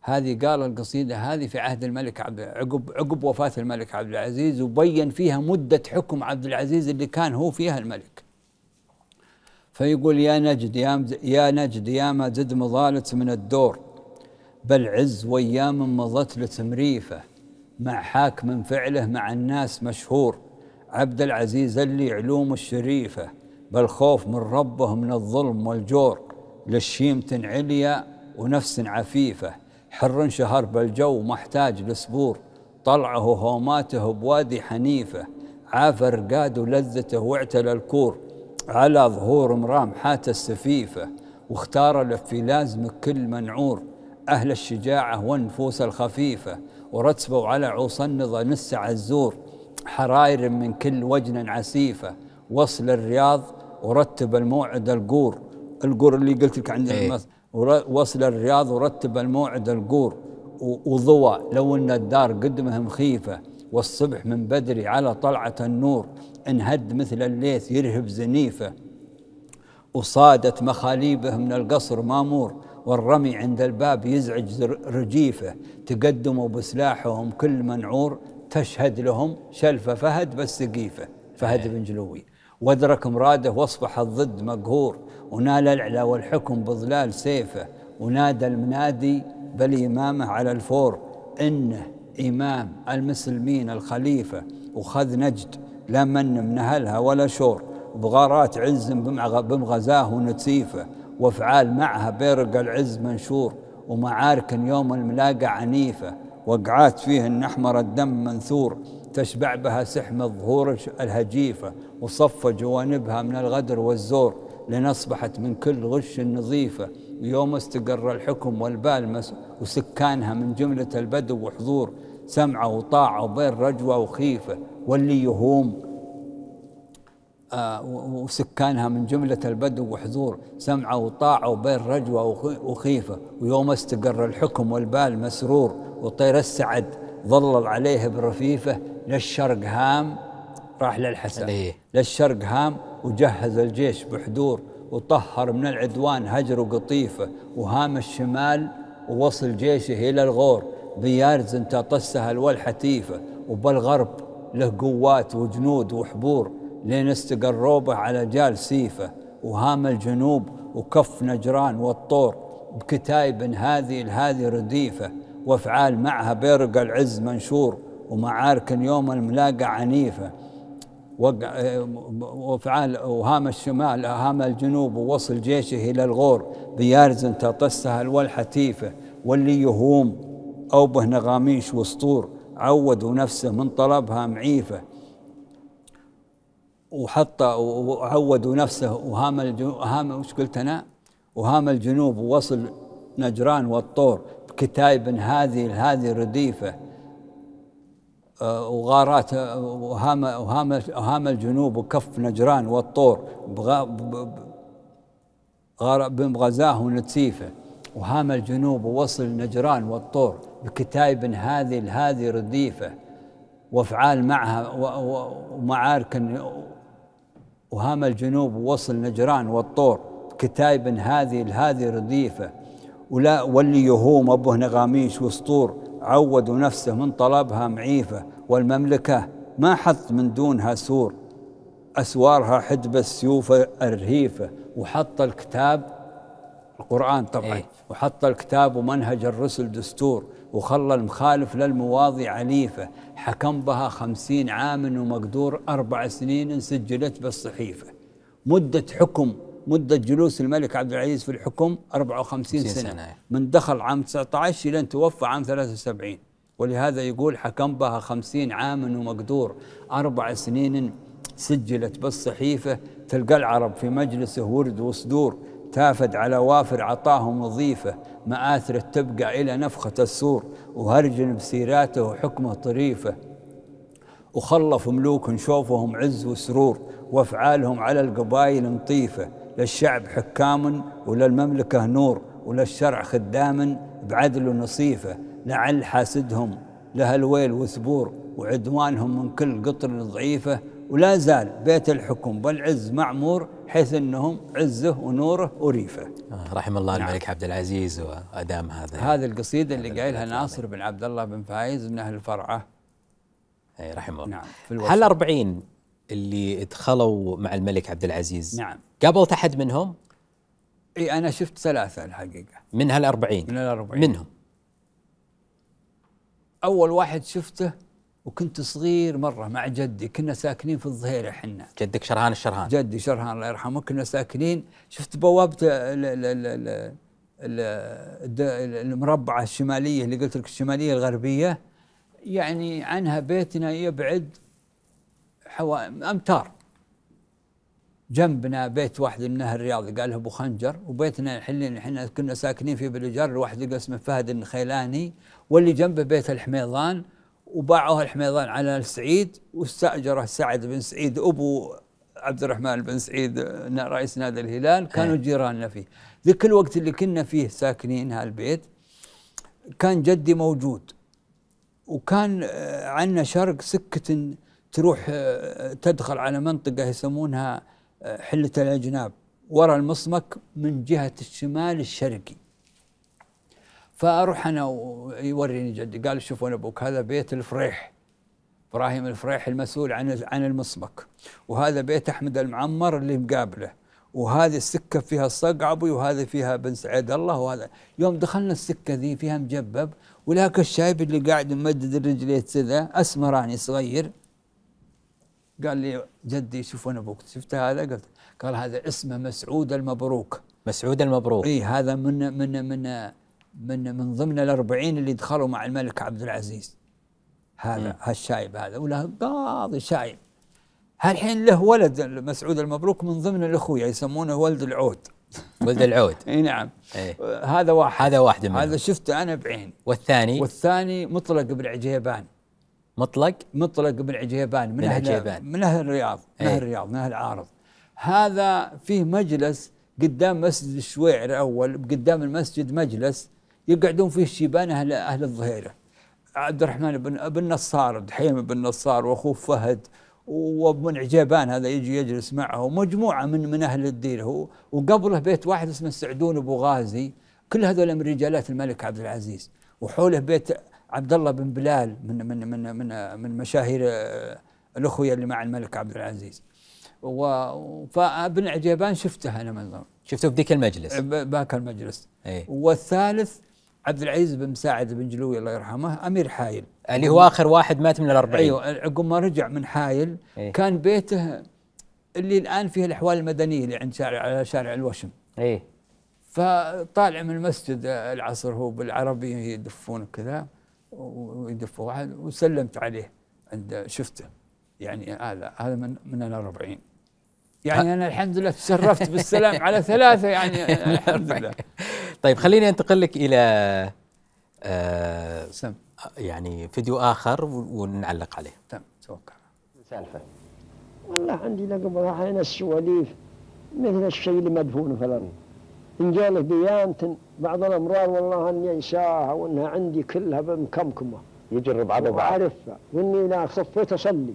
هذه قال القصيدة هذه في عهد الملك عبد عقب عقب وفاة الملك عبد العزيز وبين فيها مدة حكم عبد العزيز اللي كان هو فيها الملك فيقول يا نجد يا, يا نجد يا ما زد مضالت من الدور بل عز وايام مضت لتمريفه مع حاك من فعله مع الناس مشهور عبد العزيز اللي علوم الشريفة بل خوف من ربه من الظلم والجور للشيمة عليا ونفس عفيفة حر شهر بالجو محتاج لسبور طلعه هوماته بوادي حنيفة عاف رقاد ولذته واعتلى الكور على ظهور مرام حات السفيفة واختار لف في لازمك كل منعور أهل الشجاعة والنفوس الخفيفة ورتبوا على عوص النظى نسع الزور حراير من كل وجن عسيفة وصل الرياض ورتب الموعد القور القور اللي قلت لك عندي ايه. وصل الرياض ورتب الموعد القور وضوى لو ان الدار قدمهم خيفه والصبح من بدري على طلعه النور انهد مثل الليث يرهب زنيفه وصادت مخاليبه من القصر مامور والرمي عند الباب يزعج رجيفه تقدموا بسلاحهم كل منعور تشهد لهم شلفه فهد بس سقيفة فهد بن جلوي وادرك مراده واصبح الضد مقهور ونال العلا والحكم بظلال سيفه ونادى المنادي بالإمامة على الفور إنه إمام المسلمين الخليفة وخذ نجد لا من من أهلها ولا شور بغارات عز بمغزاه ونتسيفه وافعال معها بيرق العز منشور ومعارك يوم الملاقى عنيفه وقعات فيه النحمر الدم منثور تشبع بها سحم الظهور الهجيفه وصف جوانبها من الغدر والزور لان اصبحت من كل غش نظيفه ويوم استقر الحكم والبال وسكانها من جمله البدو وحضور سمعة وطاعة وبين رجوة وخيفة واللي يهوم آه وسكانها من جملة البدو وحضور سمعة وطاعة وبين رجوة وخيفة ويوم استقر الحكم والبال مسرور وطير السعد ظلل عليه برفيفة للشرق هام راح للحسن للشرق هام وجهز الجيش بحضور وطهر من العدوان هجر وقطيفة وهام الشمال ووصل جيشه إلى الغور بيارز انت السهل الحتيفة وبالغرب له قوات وجنود وحبور لين استقروبه على جال سيفة وهام الجنوب وكف نجران والطور بكتايب هذه لهذه رديفة وافعال معها بيرق العز منشور ومعارك يوم الملاقى عنيفة وفعال وهام الشمال هام الجنوب ووصل جيشه الى الغور بيارز تطسها حتيفة واللي يهوم أوبه نغاميش وسطور عودوا نفسه من طلبها معيفة وحط وعودوا نفسه وهام هام وش قلت أنا؟ وهام الجنوب ووصل نجران والطور بكتايب هذه هذه رديفة آه، وغارات وهام وهام وهام الجنوب وكف نجران والطور بغا بغزاه ونتسيفه وهام الجنوب ووصل نجران والطور بكتائب هذه هذه رديفة وافعال معها ومعارك وهام الجنوب ووصل نجران والطور بكتائب هذه هذه رديفة ولا واللي يهوم أبوه نغاميش وسطور عود نفسه من طلبها معيفة والمملكة ما حط من دونها سور أسوارها حدب السيوف الرهيفة وحط الكتاب القرآن طبعا إيه؟ وحط الكتاب ومنهج الرسل دستور وخلى المخالف للمواضي عليفة حكم بها خمسين عاما ومقدور أربع سنين سجلت بالصحيفة مدة حكم مدة جلوس الملك عبد العزيز في الحكم 54 سنة, سنة من دخل عام 19 إلى أن توفى عام 73 ولهذا يقول حكم بها خمسين عاما ومقدور أربع سنين سجلت بالصحيفة تلقى العرب في مجلسه ورد وصدور تافد على وافر عطاهم وظيفة مآثرة تبقى إلى نفخة السور وهرجن بسيراته وحكمه طريفة وخلف ملوك شوفهم عز وسرور وافعالهم على القبائل نطيفه للشعب حكام وللمملكه نور وللشرع خدام بعدل نصيفه لعل حاسدهم لها الويل وثبور وعدوانهم من كل قطر ضعيفه ولا زال بيت الحكم والعز معمور حيث انهم عزه ونوره وريفه. آه، رحم الله نعم. الملك عبد العزيز وادام هذا هذه القصيده اللي قايلها ناصر بن عبد الله بن فايز من اهل الفرعه. اي رحمه الله. نعم في الوصف. هل 40 اللي دخلوا مع الملك عبد العزيز نعم قابلت احد منهم؟ اي انا شفت ثلاثه الحقيقه. من هال 40 من ال 40 منهم اول واحد شفته وكنت صغير مره مع جدي كنا ساكنين في الظهيره احنا جدك شرهان الشرهان جدي شرهان الله يرحمه كنا ساكنين شفت بوابه المربعه الشماليه اللي قلت لك الشماليه الغربيه يعني عنها بيتنا يبعد حوالي امتار جنبنا بيت واحد من نهر الرياض قال له ابو خنجر وبيتنا الحين احنا كنا ساكنين في بالجر واحد اسمه فهد النخيلاني واللي جنبه بيت الحميضان وباعوها الحميضان على السعيد واستأجره سعد بن سعيد أبو عبد الرحمن بن سعيد رئيس نادي الهلال كانوا إيه. جيراننا فيه ذاك الوقت اللي كنا فيه ساكنين هالبيت كان جدي موجود وكان آه، عندنا شرق سكة تروح آه، تدخل على منطقة يسمونها آه، حلة الأجناب ورا المصمك من جهة الشمال الشرقي فاروح انا ويوريني جدي قال شوف انا ابوك هذا بيت الفريح ابراهيم الفريح المسؤول عن عن المصبك وهذا بيت احمد المعمر اللي مقابله وهذه السكه فيها ابوي وهذه فيها بن سعيد الله وهذا يوم دخلنا السكه ذي فيها مجبب ولاك الشايب اللي قاعد ممدد الرجليه كذا اسمراني صغير قال لي جدي شوف انا ابوك شفت هذا قلت قال هذا اسمه مسعود المبروك مسعود المبروك اي هذا من من من من من ضمن الأربعين اللي دخلوا مع الملك عبد العزيز هذا هالشايب هذا وله قاضي شايب هالحين له ولد مسعود المبروك من ضمن الاخويا يسمونه ولد العود ولد العود اي نعم إيه؟ هذا واحد هذا واحد منهم هذا شفته انا بعين والثاني والثاني مطلق بن عجيبان مطلق مطلق بن عجيبان من اهل عجيبان من اهل الرياض من اهل إيه. الرياض من اهل العارض هذا فيه مجلس قدام مسجد الشويعر اول قدام المسجد مجلس يقعدون فيه الشيبان اهل اهل الظهيره عبد الرحمن بن بن نصار دحيم بن نصار واخوه فهد وابن عجيبان هذا يجي يجلس معه مجموعه من من اهل الديره هو وقبله بيت واحد اسمه السعدون ابو غازي كل هذول من رجالات الملك عبد العزيز وحوله بيت عبد الله بن بلال من من من من, من مشاهير آه، الاخويه اللي مع الملك عبد العزيز و فابن عجيبان شفته انا من شفته في ذيك المجلس بذاك المجلس ايه؟ والثالث عبد العزيز بن مساعد بن جلوي الله يرحمه امير حايل اللي هو اخر واحد مات من الأربعين ايوه عقب ما رجع من حايل أيه كان بيته اللي الان فيه الاحوال المدنيه اللي عند شارع على شارع الوشم ايه فطالع من المسجد العصر هو بالعربي يدفون كذا ويدفوا واحد وسلمت عليه عند شفته يعني هذا هذا من من الأربعين يعني انا الحمد لله تشرفت بالسلام على ثلاثه يعني الحمد لله طيب خليني انتقل لك الى آه سم. يعني فيديو اخر ونعلق عليه تمام توقع سالفه والله عندي لقب هنا السواليف مثل الشيء اللي مدفون في الارض ان جالك بيانت بعض الامراض والله اني انساها وانها عندي كلها بمكمكمه يجرب على بعض وعارفها واني لا صفيت اصلي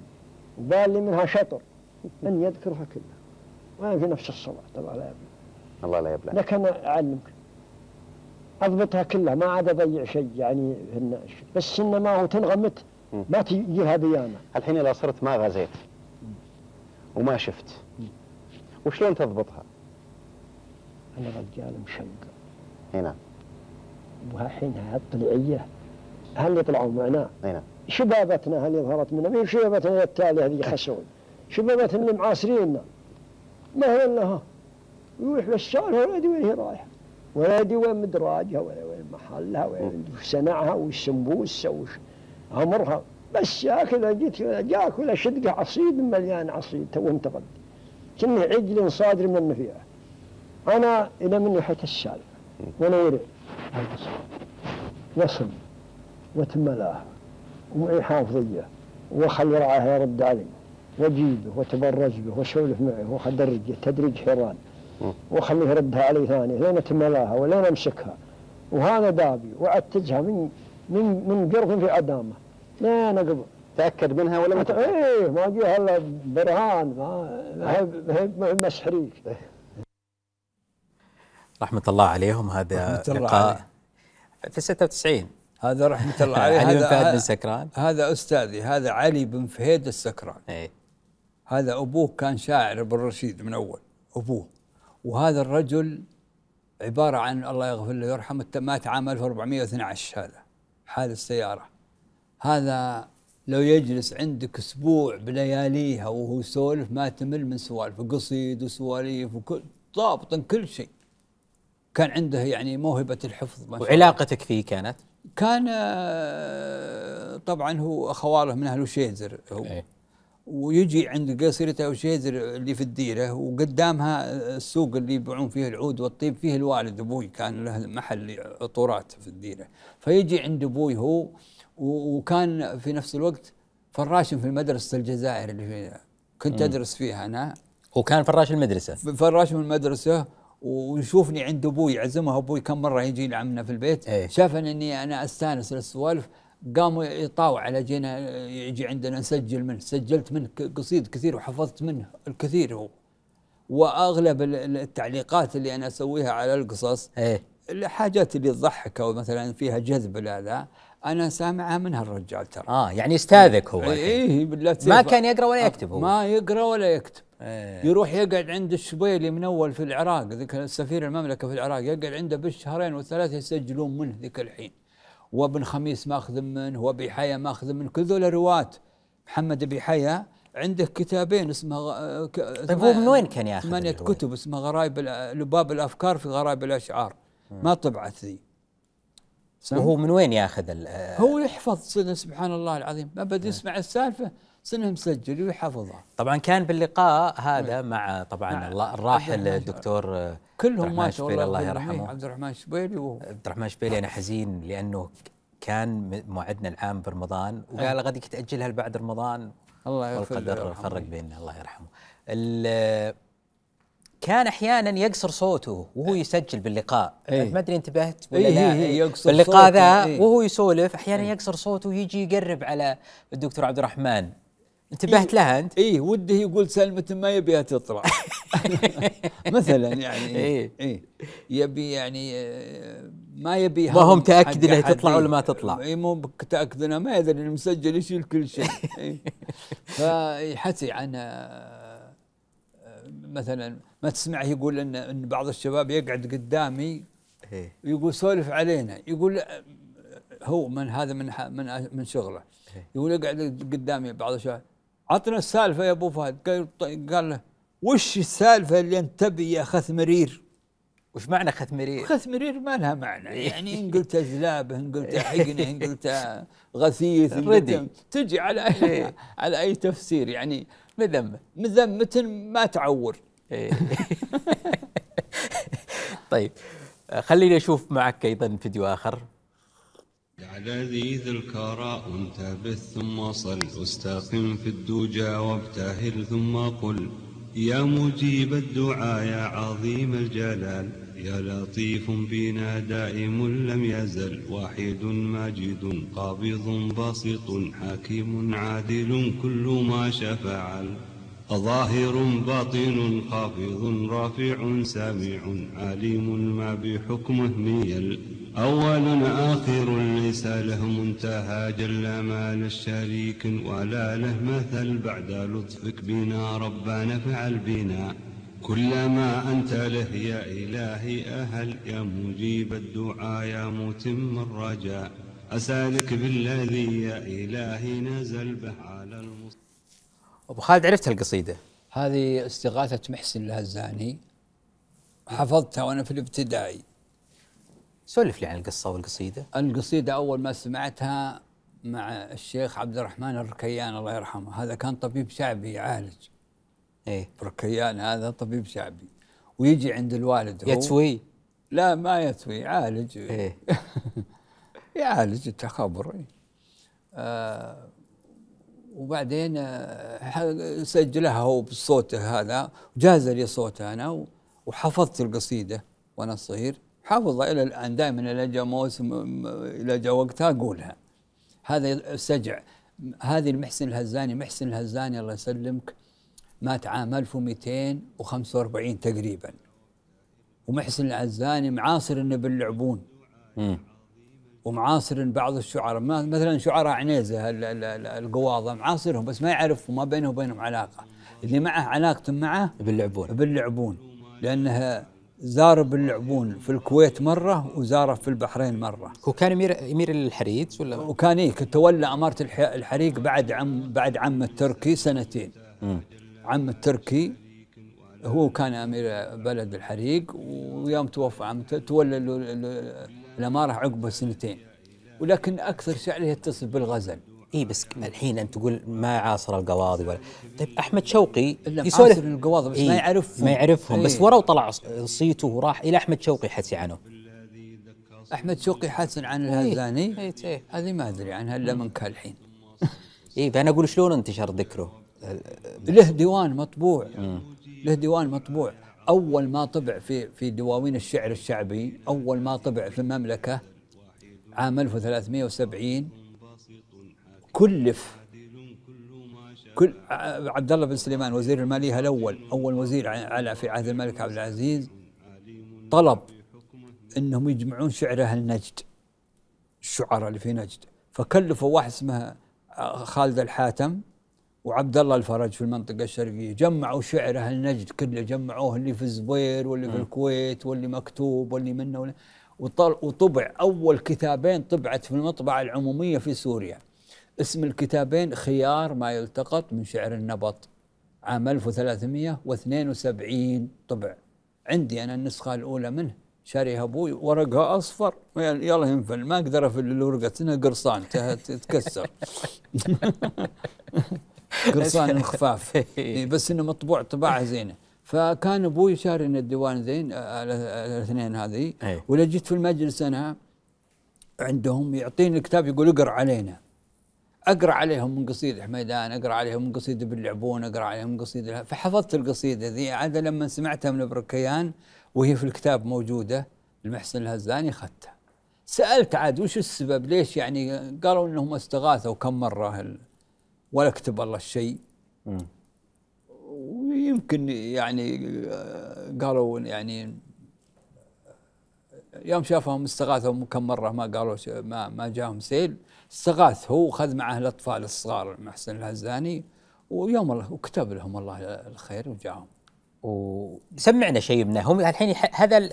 وبالي منها شطر اني يذكرها كلها وانا في نفس الصلاه الله لا يبلى الله لا يبلى لك انا اعلمك اضبطها كلها ما عاد اضيع شيء يعني بس انه ما هو تنغمت ما تجيها بيانا الحين اذا صرت ما غزيت وما شفت وشلون تضبطها؟ انا رجال مشنق نعم. هنا وهالحين هالطليعيه هل يطلعوا معنا؟ هنا نعم. شبابتنا هل ظهرت منا؟ إيه، مين شبابتنا التاليه هذه خسون؟ شبابتنا اللي معاصريننا ما هي الا ها يروح للسالفه وين هي رايحه؟ ولا دي وين مدراجها ولا وين محلها وين صنعها والسمبوسه وش عمرها بس ياك اذا جيت جاك ولا شدقه عصيد مليان عصيد تو انتقد كنه عجل صادر من النفيعه انا الى من ناحيه السالفه وانا ورع وصل وتملاها ومعي حافظيه واخلي رعاها يرد علي واجيبه وتبرز به واسولف معه واخدرجه تدريج حيران واخليه يردها علي ثاني لين اتملاها ولين امسكها وهذا دابي واتجها من من من قرف في عدامه لين اقبل تاكد منها ولا ما تاكد؟ ايه ما اجيها الا برهان ما هي مسحريك رحمه الله عليهم هذا رحمة لقاء في 96 هذا رحمه الله عليه علي بن فهد بن سكران هذا استاذي هذا علي بن فهيد السكران ايه هذا ابوه كان شاعر بالرشيد من اول ابوه وهذا الرجل عبارة عن الله يغفر له ويرحمه مات عام 1412 هذا حادث سيارة هذا لو يجلس عندك أسبوع بلياليها وهو سولف ما تمل من سوالف قصيد وسواليف وكل ضابط كل شيء كان عنده يعني موهبة الحفظ وعلاقتك فيه كانت؟ كان آه، طبعا هو خواله من أهل شيزر هو أيه. ويجي عند قصيرته وشيزر اللي في الديرة وقدامها السوق اللي يبيعون فيه العود والطيب فيه الوالد أبوي كان له محل عطورات في الديرة فيجي عند أبوي هو وكان في نفس الوقت فراش في مدرسة الجزائر اللي فيها كنت أدرس فيها أنا وكان فراش المدرسة فراش من المدرسة ويشوفني عند ابوي عزمه ابوي كم مره يجي لعمنا في البيت ايه؟ شافني اني انا استانس للسوالف قاموا يطاوع على جينا يجي عندنا نسجل منه سجلت منه قصيد كثير وحفظت منه الكثير هو واغلب التعليقات اللي انا اسويها على القصص ايه الحاجات اللي تضحك او مثلا فيها جذب لهذا انا سامعها من هالرجال ترى اه يعني استاذك هو اي بالله إيه، ما كان يقرا ولا يكتب هو ما يقرا ولا يكتب ايه يروح يقعد عند الشبيلي من اول في العراق ذيك سفير المملكه في العراق يقعد عنده بالشهرين والثلاثه يسجلون منه ذيك الحين وابن خميس ماخذ منه وابي حيا ماخذ منه كل ذول رواه محمد ابي حيا عنده كتابين اسمه آه، طيب هو من وين كان ياخذ ثمانية كتب اسمه غرائب لباب الافكار في غرائب الاشعار ما طبعت ذي وهو من وين ياخذ آه، هو يحفظ سبحان الله العظيم ما بدي يسمع السالفه سنه مسجل ويحفظها طبعا كان باللقاء هذا نعم. مع طبعا الراحل الدكتور كلهم ما شاء الله, الله يرحمه عبد الرحمن الشبيلي عبد الرحمن الشبيلي يعني انا حزين لانه كان موعدنا العام برمضان وقال أه. غادي تاجلها لبعد رمضان الله والقدر فرق بيننا الله يرحمه كان احيانا يقصر صوته وهو أه. يسجل باللقاء ايه ما ادري انتبهت ولا ايه لا ايه, إيه،, إيه. يقصر باللقاء ذا ايه وهو يسولف احيانا ايه يقصر صوته ويجي يقرب على الدكتور عبد الرحمن انتبهت إيه، لها انت؟ اي وده يقول سلمة ما يبيها تطلع مثلا يعني اي إيه يبي يعني آه، ما يبي ما هم متاكد انها تطلع ولا ما تطلع اي مو متاكد انها ما يدري انه مسجل يشيل كل شيء إيه فيحكي عن آه، مثلا ما تسمعه يقول ان ان بعض الشباب يقعد قدامي إيه. ويقول سولف علينا يقول آه، هو من هذا من من من شغله إيه. يقول يقعد قدامي بعض الشباب عطنا السالفه يا ابو فهد قال له وش السالفه اللي انت تبي يا خثمرير وش معنى خثمرير؟ خثمرير ما لها معنى إيه. يعني ان قلت جلابه ان قلت إيه. حقنه ان قلت غثيث إن قلت تجي على أي إيه. على اي تفسير يعني مذمة مذمة ما تعور طيب خليني اشوف معك ايضا فيديو اخر يا لذيذ الكرى انتبث ثم صل استقم في الدجى وابتهل ثم قل يا مجيب الدعاء يا عظيم الجلال يا لطيف بنا دائم لم يزل واحد ماجد قابض بسيط حكيم عادل كل ما شفعل ظاهر باطن خافض رافع سامع عليم ما بحكمه ميل أول آخر ليس له منتهى جل ما للشريك ولا له مثل بعد لطفك بنا ربنا فعل بنا كلما أنت له يا إلهي أهل يا مجيب الدعاء يا متم الرجاء أسألك بالذي يا إلهي نزل به على المصطفى أبو خالد عرفت القصيدة هذه استغاثة محسن لها الزاني حفظتها وأنا في الابتدائي سولف لي عن القصة والقصيدة القصيدة أول ما سمعتها مع الشيخ عبد الرحمن الركيان الله يرحمه هذا كان طبيب شعبي يعالج ايه ركيان هذا طبيب شعبي ويجي عند الوالد هو يتوي لا ما يتوي يعالج ايه يعالج التخبر إيه. آه وبعدين آه، سجلها هو بصوته هذا وجاز لي صوته انا وحفظت القصيده وانا صغير حافظ الى الان دائما اذا جاء موسم اذا جاء وقتها اقولها هذا السجع هذه المحسن الهزاني محسن الهزاني الله يسلمك مات عام 1245 تقريبا ومحسن الهزاني معاصر النبي اللعبون ومعاصر بعض الشعراء مثلا شعراء عنيزه القواضه معاصرهم بس ما يعرفهم ما بينه وبينهم علاقه اللي معه علاقته معه باللعبون باللعبون لانها زار باللعبون في الكويت مرة وزاره في البحرين مرة هو كان أمير أمير الحريق ولا وكان إيه تولى أمارة الحريق بعد عم بعد عم التركي سنتين مم. عم التركي هو كان أمير بلد الحريق ويوم توفى عم تولى الأمارة عقب سنتين ولكن أكثر شعره يتصف بالغزل اي بس يعني. الحين انت تقول ما عاصر القواضي ولا طيب احمد شوقي يسولف القواضي بس إيه؟ ما يعرفهم ما يعرفهم إيه؟ بس ورا وطلع صيته وراح الى احمد شوقي حسي عنه يعني. احمد شوقي حاسن عن الهزاني إيه،, إيه؟ إيه؟ هذه ما ادري عنها الا منك الحين اي فانا اقول شلون انتشر ذكره له ديوان مطبوع له ديوان مطبوع اول ما طبع في في دواوين الشعر الشعبي اول ما طبع في المملكه عام 1370 كلف كل عبد الله بن سليمان وزير الماليه الاول اول وزير على في عهد الملك عبد العزيز طلب انهم يجمعون شعر اهل نجد الشعراء اللي في نجد فكلفوا واحد اسمه آه، خالد الحاتم وعبد الله الفرج في المنطقه الشرقيه جمعوا شعر اهل نجد كله جمعوه اللي في الزبير واللي في الكويت واللي مكتوب واللي منه وطبع اول كتابين طبعت في المطبعه العموميه في سوريا اسم الكتابين خيار ما يلتقط من شعر النبط عام 1372 طبع عندي أنا النسخة الأولى منه شاريها أبوي ورقها أصفر يعني يلا ينفل ما أقدر أفل الورقه تنها قرصان تتكسر قرصان الخفاف بس انه مطبوع طباعه زينه فكان ابوي شاري الديوان زين آه، آه، آه، الاثنين هذه ولجيت جيت في المجلس انا عندهم يعطيني الكتاب يقول اقرا علينا اقرا عليهم من قصيده حميدان اقرا عليهم من قصيده باللعبون اقرا عليهم من قصيده فحفظت القصيده ذي عاد لما سمعتها من بركيان وهي في الكتاب موجوده المحسن الهزاني اخذتها سالت عاد وش السبب ليش يعني قالوا انهم استغاثوا كم مره ولا كتب الله الشيء ويمكن يعني قالوا يعني يوم شافهم استغاثوا كم مره ما قالوا ما ما جاهم سيل استغاث هو وخذ معه الاطفال الصغار محسن الهزاني ويوم الله وكتب لهم الله الخير وجاهم وسمعنا شيء منه هم الحين هذا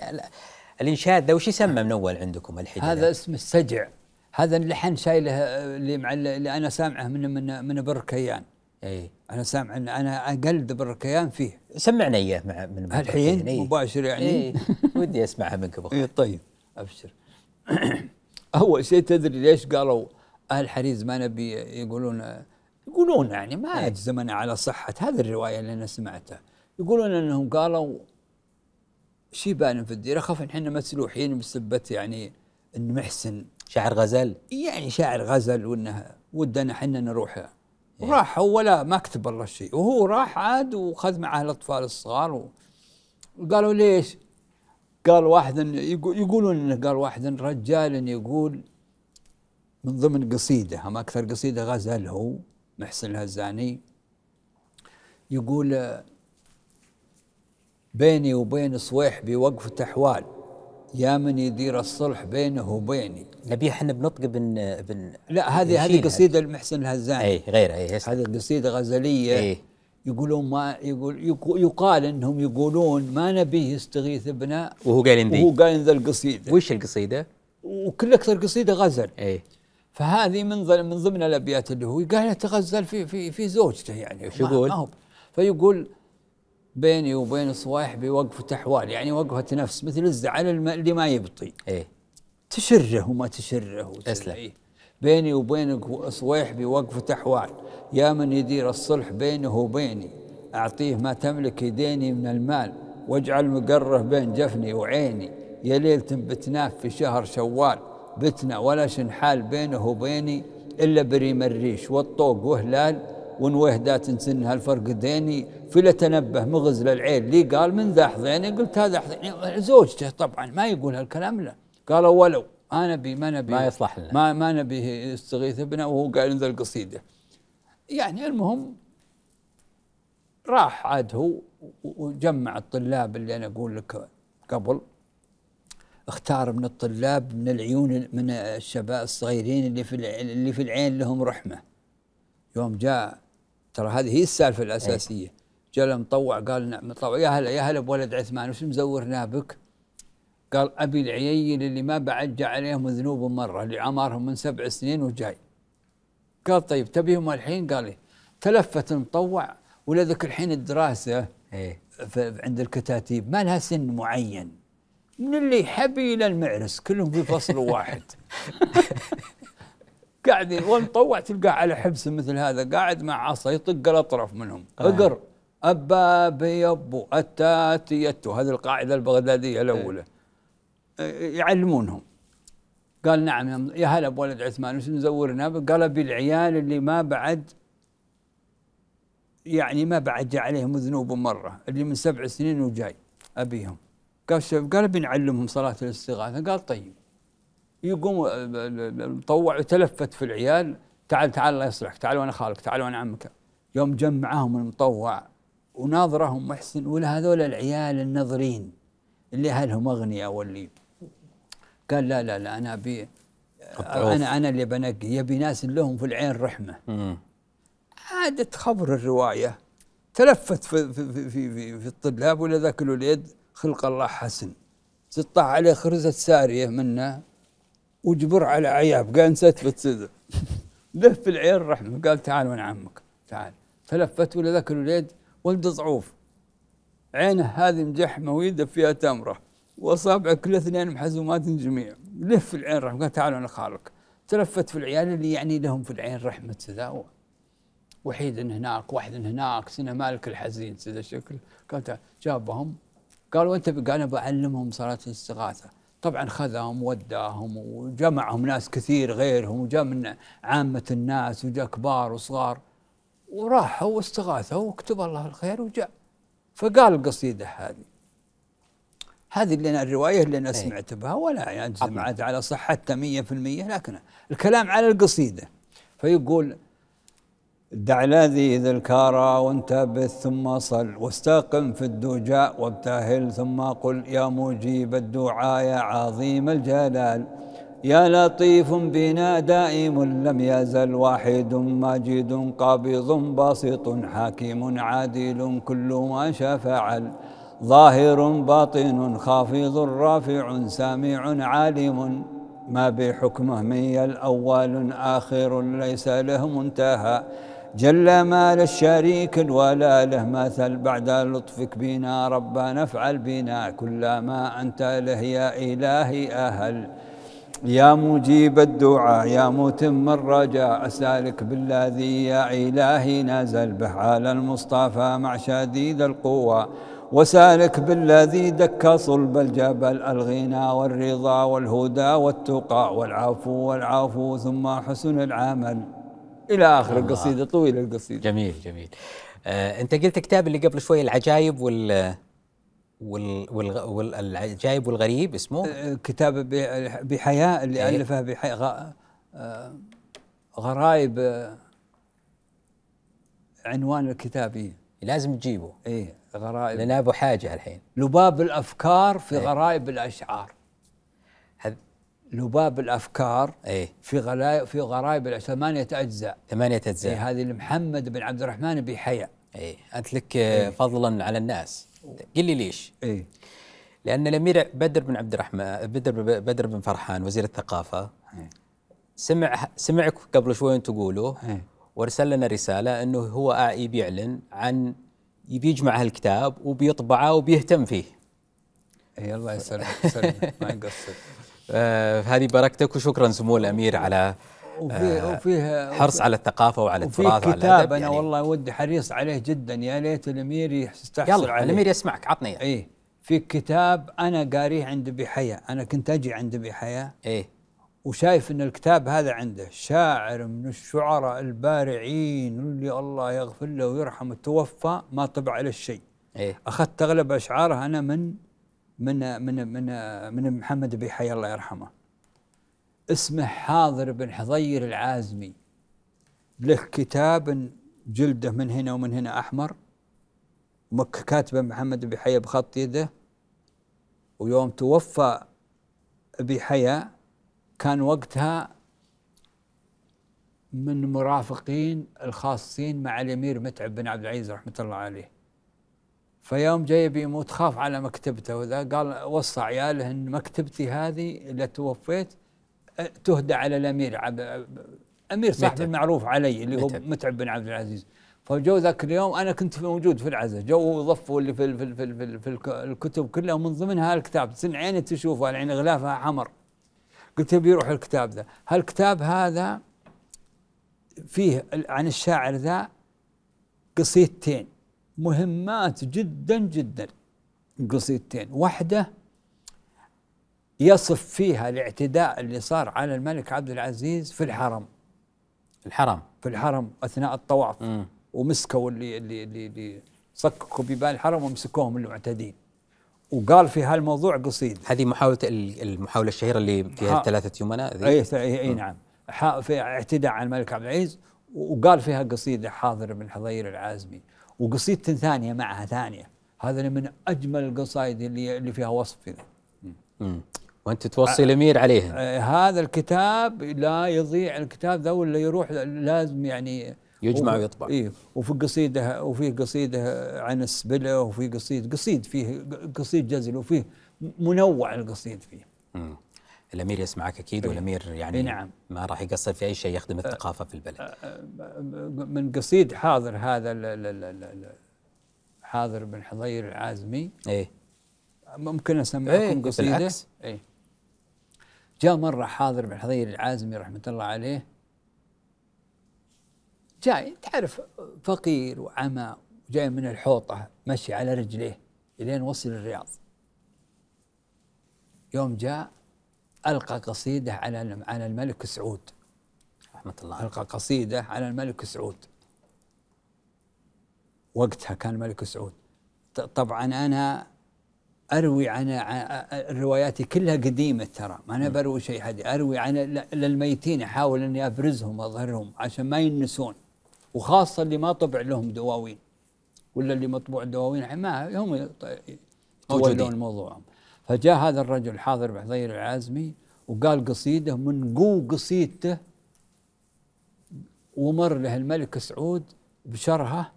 الانشاد ذا وش يسمى من اول عندكم الحين هذا اسمه السجع هذا اللحن شايله اللي مع اللي انا سامعه من من من بركيان اي انا سامع انا اقلد بركيان فيه سمعنا اياه مع من الحين إيه. مباشر يعني إيه. ودي اسمعها منك ابو خالد طيب ابشر اول شيء تدري ليش قالوا اهل حريز ما نبي يقولون يقولون يعني ما إيه. اجزمنا على صحه هذه الروايه اللي انا سمعتها يقولون انهم قالوا شيبان في الديره خاف احنا مسلوحين بسبه يعني ان محسن شاعر غزل يعني شاعر غزل وانه ودنا احنا نروح يعني. ولا ما كتب الله شيء وهو راح عاد وخذ معه الاطفال الصغار وقالوا ليش؟ قال واحد يقولون انه قال واحد رجال يقول من ضمن قصيده هم اكثر قصيده غزل هو محسن الهزاني يقول بيني وبين صويح بوقف أحوال يا من يدير الصلح بينه وبيني نبي احنا بنطق بن بن لا هذه هذه قصيده المحسن الهزاني اي غيرها اي هذه قصيده غزليه اي يقولون ما يقول يقال انهم يقولون ما نبيه يستغيث ابنا وهو قايل ذي وهو قايل ذا القصيده وش القصيده؟ وكل اكثر قصيده غزل ايه فهذه من من ضمن الابيات اللي هو قال يتغزل في في في زوجته يعني وش يقول؟ ما هو فيقول بيني وبين صواحبي وقفة أحوال يعني وقفة نفس مثل الزعل اللي ما يبطي إيه؟ تشره وما تشره أسلم إيه. بيني وبين صواحبي وقفة أحوال يا من يدير الصلح بينه وبيني أعطيه ما تملك يديني من المال واجعل مقره بين جفني وعيني يا ليل بتناف في شهر شوال بتنا ولا شنحال بينه وبيني إلا بريم الريش والطوق وهلال ونوهدات نسنها الفرق ديني فلا تنبه مغز للعيل لي قال من ذا حضيني قلت هذا حضيني زوجته طبعا ما يقول هالكلام له قالوا ولو انا بي ما نبي ما يصلح لنا ما ما نبي يستغيث ابنه وهو قال ذا القصيده يعني المهم راح عاد هو وجمع الطلاب اللي انا اقول لك قبل اختار من الطلاب من العيون من الشباب الصغيرين اللي في اللي في العين لهم رحمه يوم جاء ترى هذه هي السالفه إيه. الاساسيه جاء المطوع قال نعم مطوع يا هلا يا هلا بولد عثمان وش مزورنا بك؟ قال ابي العيين اللي ما بعد جاء عليهم ذنوب مره اللي عمرهم من سبع سنين وجاي قال طيب تبيهم الحين قال لي تلفت المطوع ولا ذاك الحين الدراسه إيه؟ عند الكتاتيب ما لها سن معين من اللي حبي الى المعرس كلهم في فصل واحد قاعدين والمطوع تلقاه على حبس مثل هذا قاعد مع عصا يطق الاطرف منهم آه. اقر ابا بيبو اتاتي هذه القاعده البغداديه الاولى إيه. يعلمونهم قال نعم يا هلا بولد عثمان وش مزورنا قال ابي العيال اللي ما بعد يعني ما بعد عليهم ذنوب مره اللي من سبع سنين وجاي ابيهم قال شوف قال بنعلمهم صلاه الاستغاثه قال طيب يقوم مطوع وتلفت في العيال تعال تعال الله يصلحك تعال وانا خالك تعال وانا عمك يوم جمعهم المطوع وناظرهم محسن ولا هذول العيال النظرين اللي اهلهم اغنياء واللي قال لا لا لا انا ابي انا انا اللي بنقي يبي ناس لهم في العين رحمه عادت خبر الروايه تلفت في في في في, في الطلاب ولا ذاك الوليد خلق الله حسن تطلع عليه خرزه ساريه منه وجبر على عياب قال نسيت بتسد له في العين رحمه قال تعال وانا عمك تعال تلفت ولا ذاك الوليد ولد ضعوف عينه هذه مجحمه ويده فيها تمره واصابعه كل اثنين محزومات جميع لف العين رحمه قال تعالوا انا خالك تلفت في العيال اللي يعني لهم في العين رحمه ذا وحيد هناك واحد هناك سنه مالك الحزين كذا شكل قال جابهم قال وانت قال بعلمهم صلاه الاستغاثه طبعا خذهم ووداهم وجمعهم ناس كثير غيرهم وجاء من عامه الناس وجاء كبار وصغار وراحوا واستغاثوا وكتب الله الخير وجاء فقال القصيده هذه هذه اللي أنا الرواية اللي أنا إيه. سمعت بها ولا أجزم يعني على صحتها 100% لكن الكلام على القصيدة فيقول دع الذي ذي الكارى وانتبه ثم صل واستقم في الدجاء وابتهل ثم قل يا مجيب الدعاء يا عظيم الجلال يا لطيف بنا دائم لم يزل واحد ماجد قابض باسط حكيم عادل كل ما شفعل ظاهر باطن خافض رافع سامع عالم ما بحكمه مي الأول آخر ليس له منتهى جل ما للشريك ولا له مثل بعد لطفك بنا ربنا افعل بنا كل ما أنت له يا إلهي أهل يا مجيب الدعاء يا متم الرجاء أسألك بالذي يا إلهي نزل به على المصطفى مع شديد القوى وسالك بالذي دك صلب الجبل الغنى والرضا والهدى والتقى والعفو والعفو ثم حسن العمل الى اخر الله. القصيده طويله القصيده جميل جميل آه انت قلت كتاب اللي قبل شوي العجايب وال وال والعجايب والغريب اسمه آه، كتاب بحياء اللي أيه؟ الفه بحياء آه، غرائب آه، عنوان الكتاب لازم تجيبه ايه غرائب لان ابو حاجه الحين لباب الافكار في ايه؟ غرائب الاشعار لباب الافكار ايه؟ في غلا... في غرائب الاشعار ثمانيه اجزاء ثمانيه اجزاء ايه هذه لمحمد بن عبد الرحمن بن حيا ايه انت لك آه، ايه؟ فضلا على الناس قل لي ليش؟ ايه لان الامير بدر بن عبد الرحمن بدر بدر بن فرحان وزير الثقافه ايه؟ سمع سمعك قبل شوي تقولوا ايه؟ وارسل لنا رساله انه هو آه، يبي يعلن عن بيجمع هالكتاب وبيطبعه وبيهتم فيه اي الله يسلمك يسلمك ما يقصر آه، هذه بركتك وشكرا سمو الامير على وفيه آه، وفيه حرص على الثقافه وعلى التراث وعلى كتاب انا يعني والله ودي حريص عليه جدا يا ليت الامير يستحصل يلا عليه الامير يسمعك عطني ايه في كتاب انا قاريه عند ابي انا كنت اجي عند ابي ايه وشايف ان الكتاب هذا عنده شاعر من الشعراء البارعين اللي الله يغفر له ويرحمه توفى ما طبع له شيء إيه؟ اخذت اغلب اشعاره انا من من من من من محمد بن حي الله يرحمه اسمه حاضر بن حضير العازمي له كتاب جلده من هنا ومن هنا احمر كاتبه محمد بن حي بخط يده ويوم توفى ابي حياه كان وقتها من مرافقين الخاصين مع الامير متعب بن عبد العزيز رحمه الله عليه فيوم جاي بيموت خاف على مكتبته وذا قال وصى عياله ان مكتبتي هذه اللي توفيت تهدى على الامير عب... امير صاحب المعروف علي اللي هو متعب. بن عبد العزيز فجو ذاك اليوم انا كنت موجود في العزاء جو ضفوا اللي في, في, في, في, الكتب كلها ومن ضمنها الكتاب عيني تشوفه العين غلافها حمر قلت يبي يروح الكتاب ذا هالكتاب هذا فيه عن الشاعر ذا قصيدتين مهمات جدا جدا قصيدتين واحدة يصف فيها الاعتداء اللي صار على الملك عبد العزيز في الحرم الحرم في الحرم اثناء الطواف ومسكوا اللي اللي اللي, اللي صككوا ببال الحرم ومسكوهم المعتدين وقال في هالموضوع قصيد هذه محاولة المحاولة الشهيرة اللي فيها ثلاثة يمناء اي اي إيه، إيه، نعم في اعتداء على الملك عبد العزيز وقال فيها قصيدة حاضر بن حضير العازمي وقصيدة ثانية معها ثانية هذا من أجمل القصائد اللي اللي فيها وصف كذا وانت توصي الامير عليها آه، هذا الكتاب لا يضيع الكتاب ذا ولا يروح لازم يعني يجمع ويطبع إيه وفي قصيدة وفي قصيدة عن السبلة وفي قصيد قصيد فيه قصيد جزل وفيه منوع القصيد فيه مم. الامير يسمعك اكيد إيه. والامير يعني إيه، نعم. ما راح يقصر في اي شيء يخدم أه، الثقافه في البلد أه، أه، من قصيد حاضر هذا لا لا لا لا حاضر بن حضير العازمي ايه ممكن اسمعكم ايه قصيده ايه جاء مره حاضر بن حضير العازمي رحمه الله عليه جاي تعرف فقير وعمى وجاي من الحوطة مشي على رجليه إلين وصل الرياض يوم جاء ألقى قصيدة على على الملك سعود رحمة الله ألقى قصيدة على الملك سعود وقتها كان الملك سعود طبعا أنا أروي عن رواياتي كلها قديمة ترى ما أنا بروي شيء حديث أروي عن للميتين أحاول أني أبرزهم وأظهرهم عشان ما ينسون وخاصه اللي ما طبع لهم دواوين ولا اللي مطبوع الدواوين ما هم يتولون موضوعهم فجاء هذا الرجل حاضر بحضير العازمي وقال قصيده من قو قصيدته ومر له الملك سعود بشرها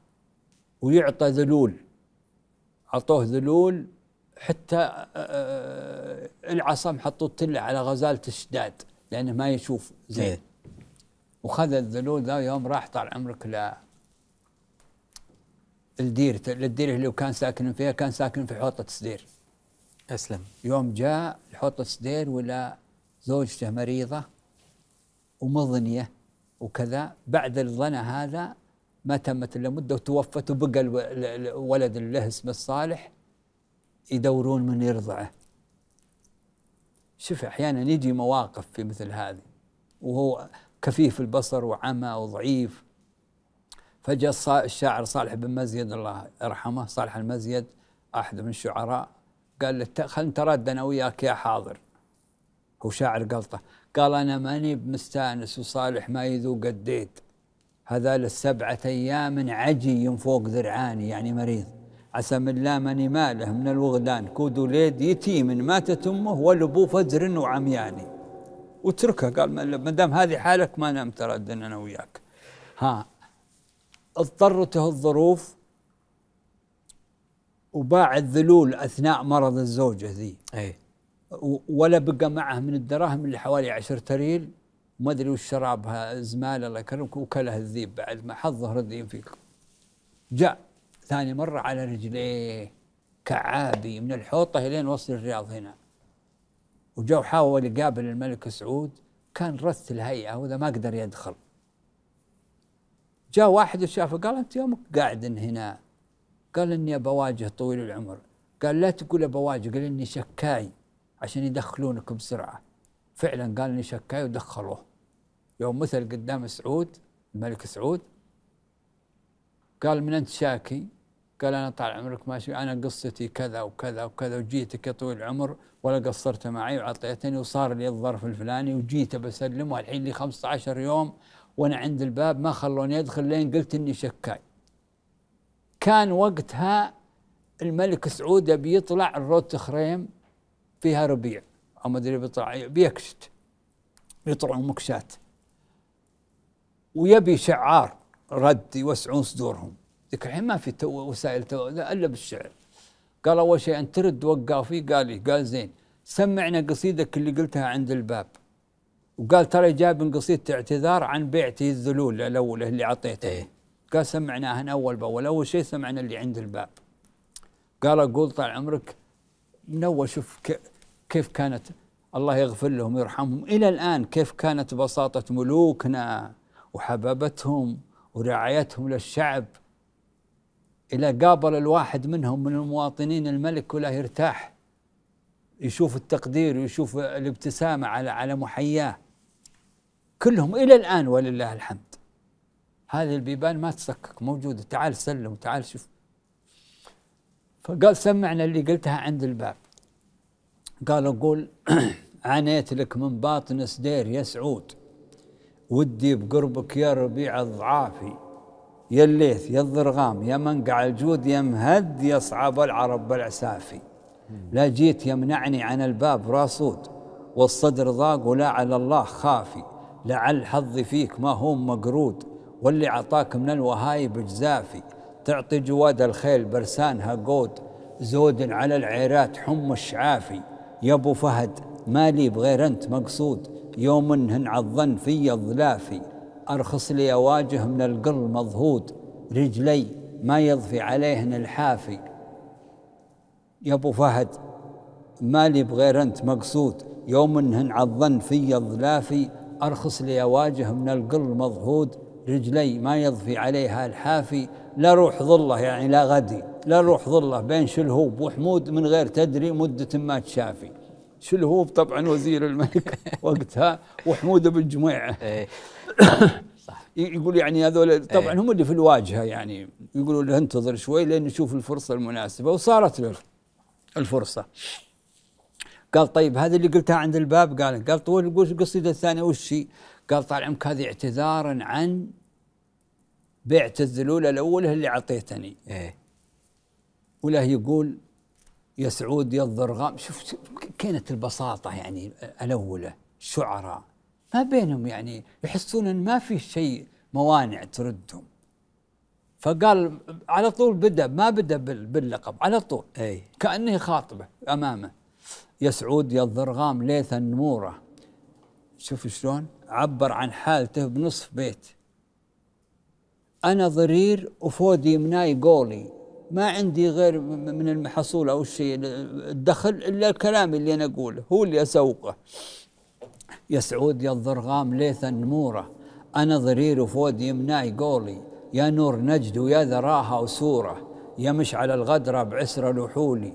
ويعطى ذلول اعطوه ذلول حتى آه، آه، العصم حطوا تله على غزاله الشداد لانه ما يشوف زين إيه. وخذ الذلول ذا يوم راح طال عمرك ل الدير الديرة اللي كان ساكن فيها كان ساكن في حوطة سدير أسلم يوم جاء لحوطة سدير ولا زوجته مريضة ومضنية وكذا بعد الظنى هذا ما تمت الا مده وتوفت وبقى الولد له اسمه الصالح يدورون من يرضعه شوف احيانا يجي مواقف في مثل هذه وهو كفيف البصر وعمى وضعيف فجاء الشاعر صالح بن مزيد الله يرحمه صالح المزيد أحد من الشعراء قال له خلنا نتردى أنا وياك يا حاضر هو شاعر قلطة قال أنا ماني بمستانس وصالح ما يذوق الديد هذا للسبعة أيام عجي فوق ذرعاني يعني مريض عسى من لا ماني ماله من الوغدان كود وليد يتيم ماتت أمه والأبو فزر وعمياني وتركها قال ما دام هذه حالك ما نام ترى انا وياك ها اضطرته الظروف وباع الذلول اثناء مرض الزوجه ذي اي ولا بقى معه من الدراهم اللي حوالي 10 ريال وما ادري وش شرابها زمال الله يكرمك وكله الذيب بعد ما حظه رديم فيك جاء ثاني مره على رجليه كعابي من الحوطه لين وصل الرياض هنا وجاء وحاول يقابل الملك سعود كان رث الهيئة وإذا ما قدر يدخل جاء واحد وشافه قال أنت يومك قاعد هنا قال إني بواجه طويل العمر قال لا تقول بواجه قال إني شكاي عشان يدخلونك بسرعة فعلا قال إني شكاي ودخلوه يوم مثل قدام سعود الملك سعود قال من أنت شاكي قال انا طال عمرك ماشي انا قصتي كذا وكذا وكذا وجيتك يا طويل العمر ولا قصرت معي وعطيتني وصار لي الظرف الفلاني وجيت بسلم والحين لي 15 يوم وانا عند الباب ما خلوني ادخل لين قلت اني شكاي. كان وقتها الملك سعود بيطلع الروت خريم فيها ربيع او ما ادري بيطلع بيكشت بيطلعون مكشات ويبي شعار رد يوسعون صدورهم ذيك ما في وسائل تو الا بالشعر قال اول شيء ان ترد وقافي قال لي قال زين سمعنا قصيدك اللي قلتها عند الباب وقال ترى جاب من قصيدة اعتذار عن بيعته الذلول الأولى اللي أعطيته إيه. قال سمعناها أول بأول أول شيء سمعنا اللي عند الباب قال أقول طال عمرك من أول شوف كيف كانت الله يغفر لهم ويرحمهم إلى الآن كيف كانت بساطة ملوكنا وحبابتهم ورعايتهم للشعب إذا قابل الواحد منهم من المواطنين الملك ولا يرتاح يشوف التقدير ويشوف الابتسامة على على محياه كلهم إلى الآن ولله الحمد هذه البيبان ما تسكك موجودة تعال سلم تعال شوف فقال سمعنا اللي قلتها عند الباب قال أقول عانيت لك من باطن سدير يا سعود ودي بقربك يا ربيع الضعافي يا الليث يا الضرغام يا منقع الجود يا مهد يا صعب العرب بالعسافي لا جيت يمنعني عن الباب راسود والصدر ضاق ولا على الله خافي لعل حظي فيك ما هو مقرود واللي عطاك من الوهايب جزافي تعطي جواد الخيل برسانها قود زود على العيرات حم الشعافي يا ابو فهد مالي بغير انت مقصود يوم انهن عظن في الظلافي أرخص لي أواجه من القل مضهود رجلي ما يضفي عليهن الحافي يا أبو فهد مالي بغير أنت مقصود يوم انهن عضن في ظلافي أرخص لي أواجه من القل مضهود رجلي ما يضفي عليها الحافي لا روح ظله يعني لا غدي لا روح ظله بين شلهوب وحمود من غير تدري مدة ما تشافي شلهوب طبعا وزير الملك وقتها وحمود بن جميعه إيه. صح يقول يعني هذول إيه. طبعا هم اللي في الواجهه يعني يقولوا له انتظر شوي لين نشوف الفرصه المناسبه وصارت له الفرصه قال طيب هذا اللي قلتها عند الباب قال قال طول القصيده الثانيه وش هي؟ قال طال عمرك هذه اعتذارا عن بعت الذلول الاول اللي اعطيتني. ايه وله يقول يا سعود يا الضرغام شوف كينة البساطه يعني الاوله شعراء ما بينهم يعني يحسون ان ما في شيء موانع تردهم فقال على طول بدا ما بدا باللقب على طول أي. كانه يخاطبه امامه يا سعود يا الضرغام ليث النموره شوف شلون عبر عن حالته بنصف بيت انا ضرير وفودي مناي قولي ما عندي غير من المحصول او الشيء الدخل الا الكلام اللي انا اقوله هو اللي اسوقه يسعود يا الضرغام ليث النمورة أنا ضرير وفود يمناي قولي يا نور نجد ويا ذراها وسورة يا مشعل الغدرة بعسر لحولي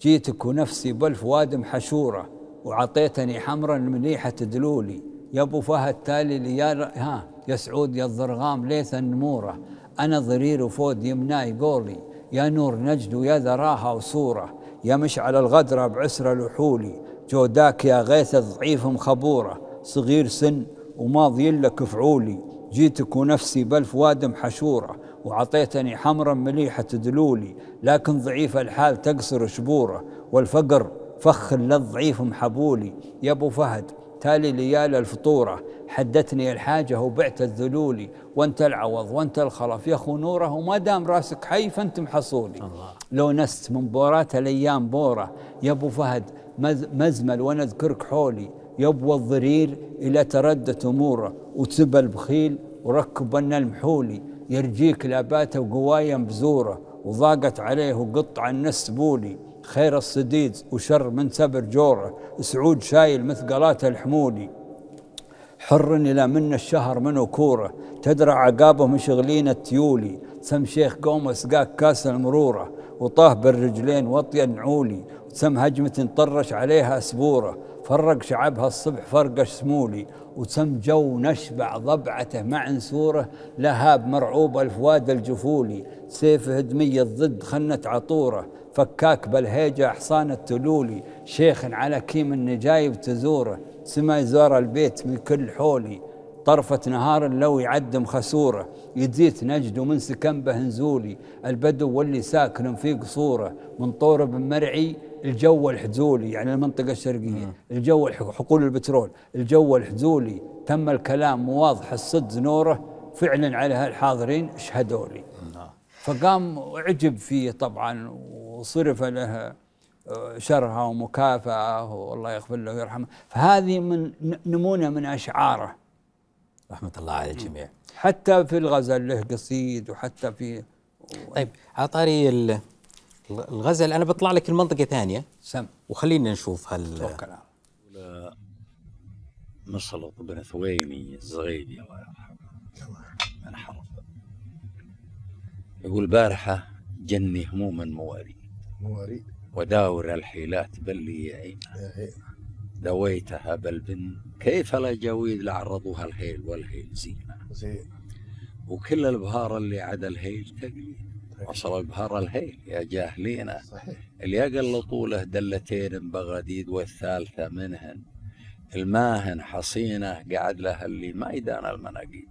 جيتك ونفسي وادم حشورة وعطيتني حمرا منيحة دلولي يا ابو فهد تالي لي يا ها يا سعود يا الضرغام ليث النمورة انا ضرير وفود يمناي قولي يا نور نجد ويا ذراها وصوره يا مشعل الغدره بعسر لحولي جوداك يا غيث الضعيف مخبورة صغير سن وماضي لك فعولي جيتك ونفسي بلف وادم حشورة وعطيتني حمرا مليحة دلولي لكن ضعيف الحال تقصر شبورة والفقر فخ للضعيف محبولي يا ابو فهد تالي ليال الفطورة حدتني الحاجة وبعت الذلولي وانت العوض وانت الخلف يا اخو نوره وما دام راسك حي فانت محصولي الله. لو نست من بورات الايام بورة يا ابو فهد مزمل وانا اذكرك حولي يبوى الضرير الى تردت اموره وتسب البخيل وركبنا المحولي يرجيك لاباته وقوايا بزوره وضاقت عليه وقطع النس بولي خير الصديد وشر من سبر جوره سعود شايل مثقلات الحمولي حر إلى من الشهر من كوره تدرى عقابه مشغلين التيولي سم شيخ قوم سقاك كاس المرورة وطاه بالرجلين وطي النعولي سم هجمة طرش عليها سبورة فرق شعبها الصبح فرقش سمولي وسم جو نشبع ضبعته مع نسورة لهاب مرعوب الفواد الجفولي سيف هدمية ضد خنة عطورة فكاك بالهيجة حصان التلولي شيخ على كيم النجايب تزوره سما يزور البيت من كل حولي طرفة نهار لو يعدم خسورة يزيت نجد ومن سكنبه نزولي البدو واللي ساكن في قصوره من طور بن مرعي الجو الحزولي يعني المنطقة الشرقية الجو حقول البترول الجو الحزولي تم الكلام واضح الصد نوره فعلا على هالحاضرين شهدوا لي نعم. فقام عجب فيه طبعا وصرف له آه، شرها ومكافأة والله يغفر له ويرحمه فهذه من نمونة من أشعاره رحمة الله على الجميع حتى في الغزل له قصيد وحتى في طيب عطاري الغزل انا بطلع لك المنطقه ثانيه سم وخلينا نشوف هال توكل على مسلط بن ثويمي الزغيدي الله يرحمه الله يقول بارحه جني هموما مواريد مواري وداور الحيلات بل لي يا عينها دويتها بل بن كيف لا جويد لعرضوها الهيل والهيل زينه زين وكل البهار اللي عدا الهيل تقليد أصل بهر الهيل يا جاهلينا صحيح اللي أقل طوله دلتين بغديد والثالثة منهن الماهن حصينة قعد لها اللي ما يدان المناقيد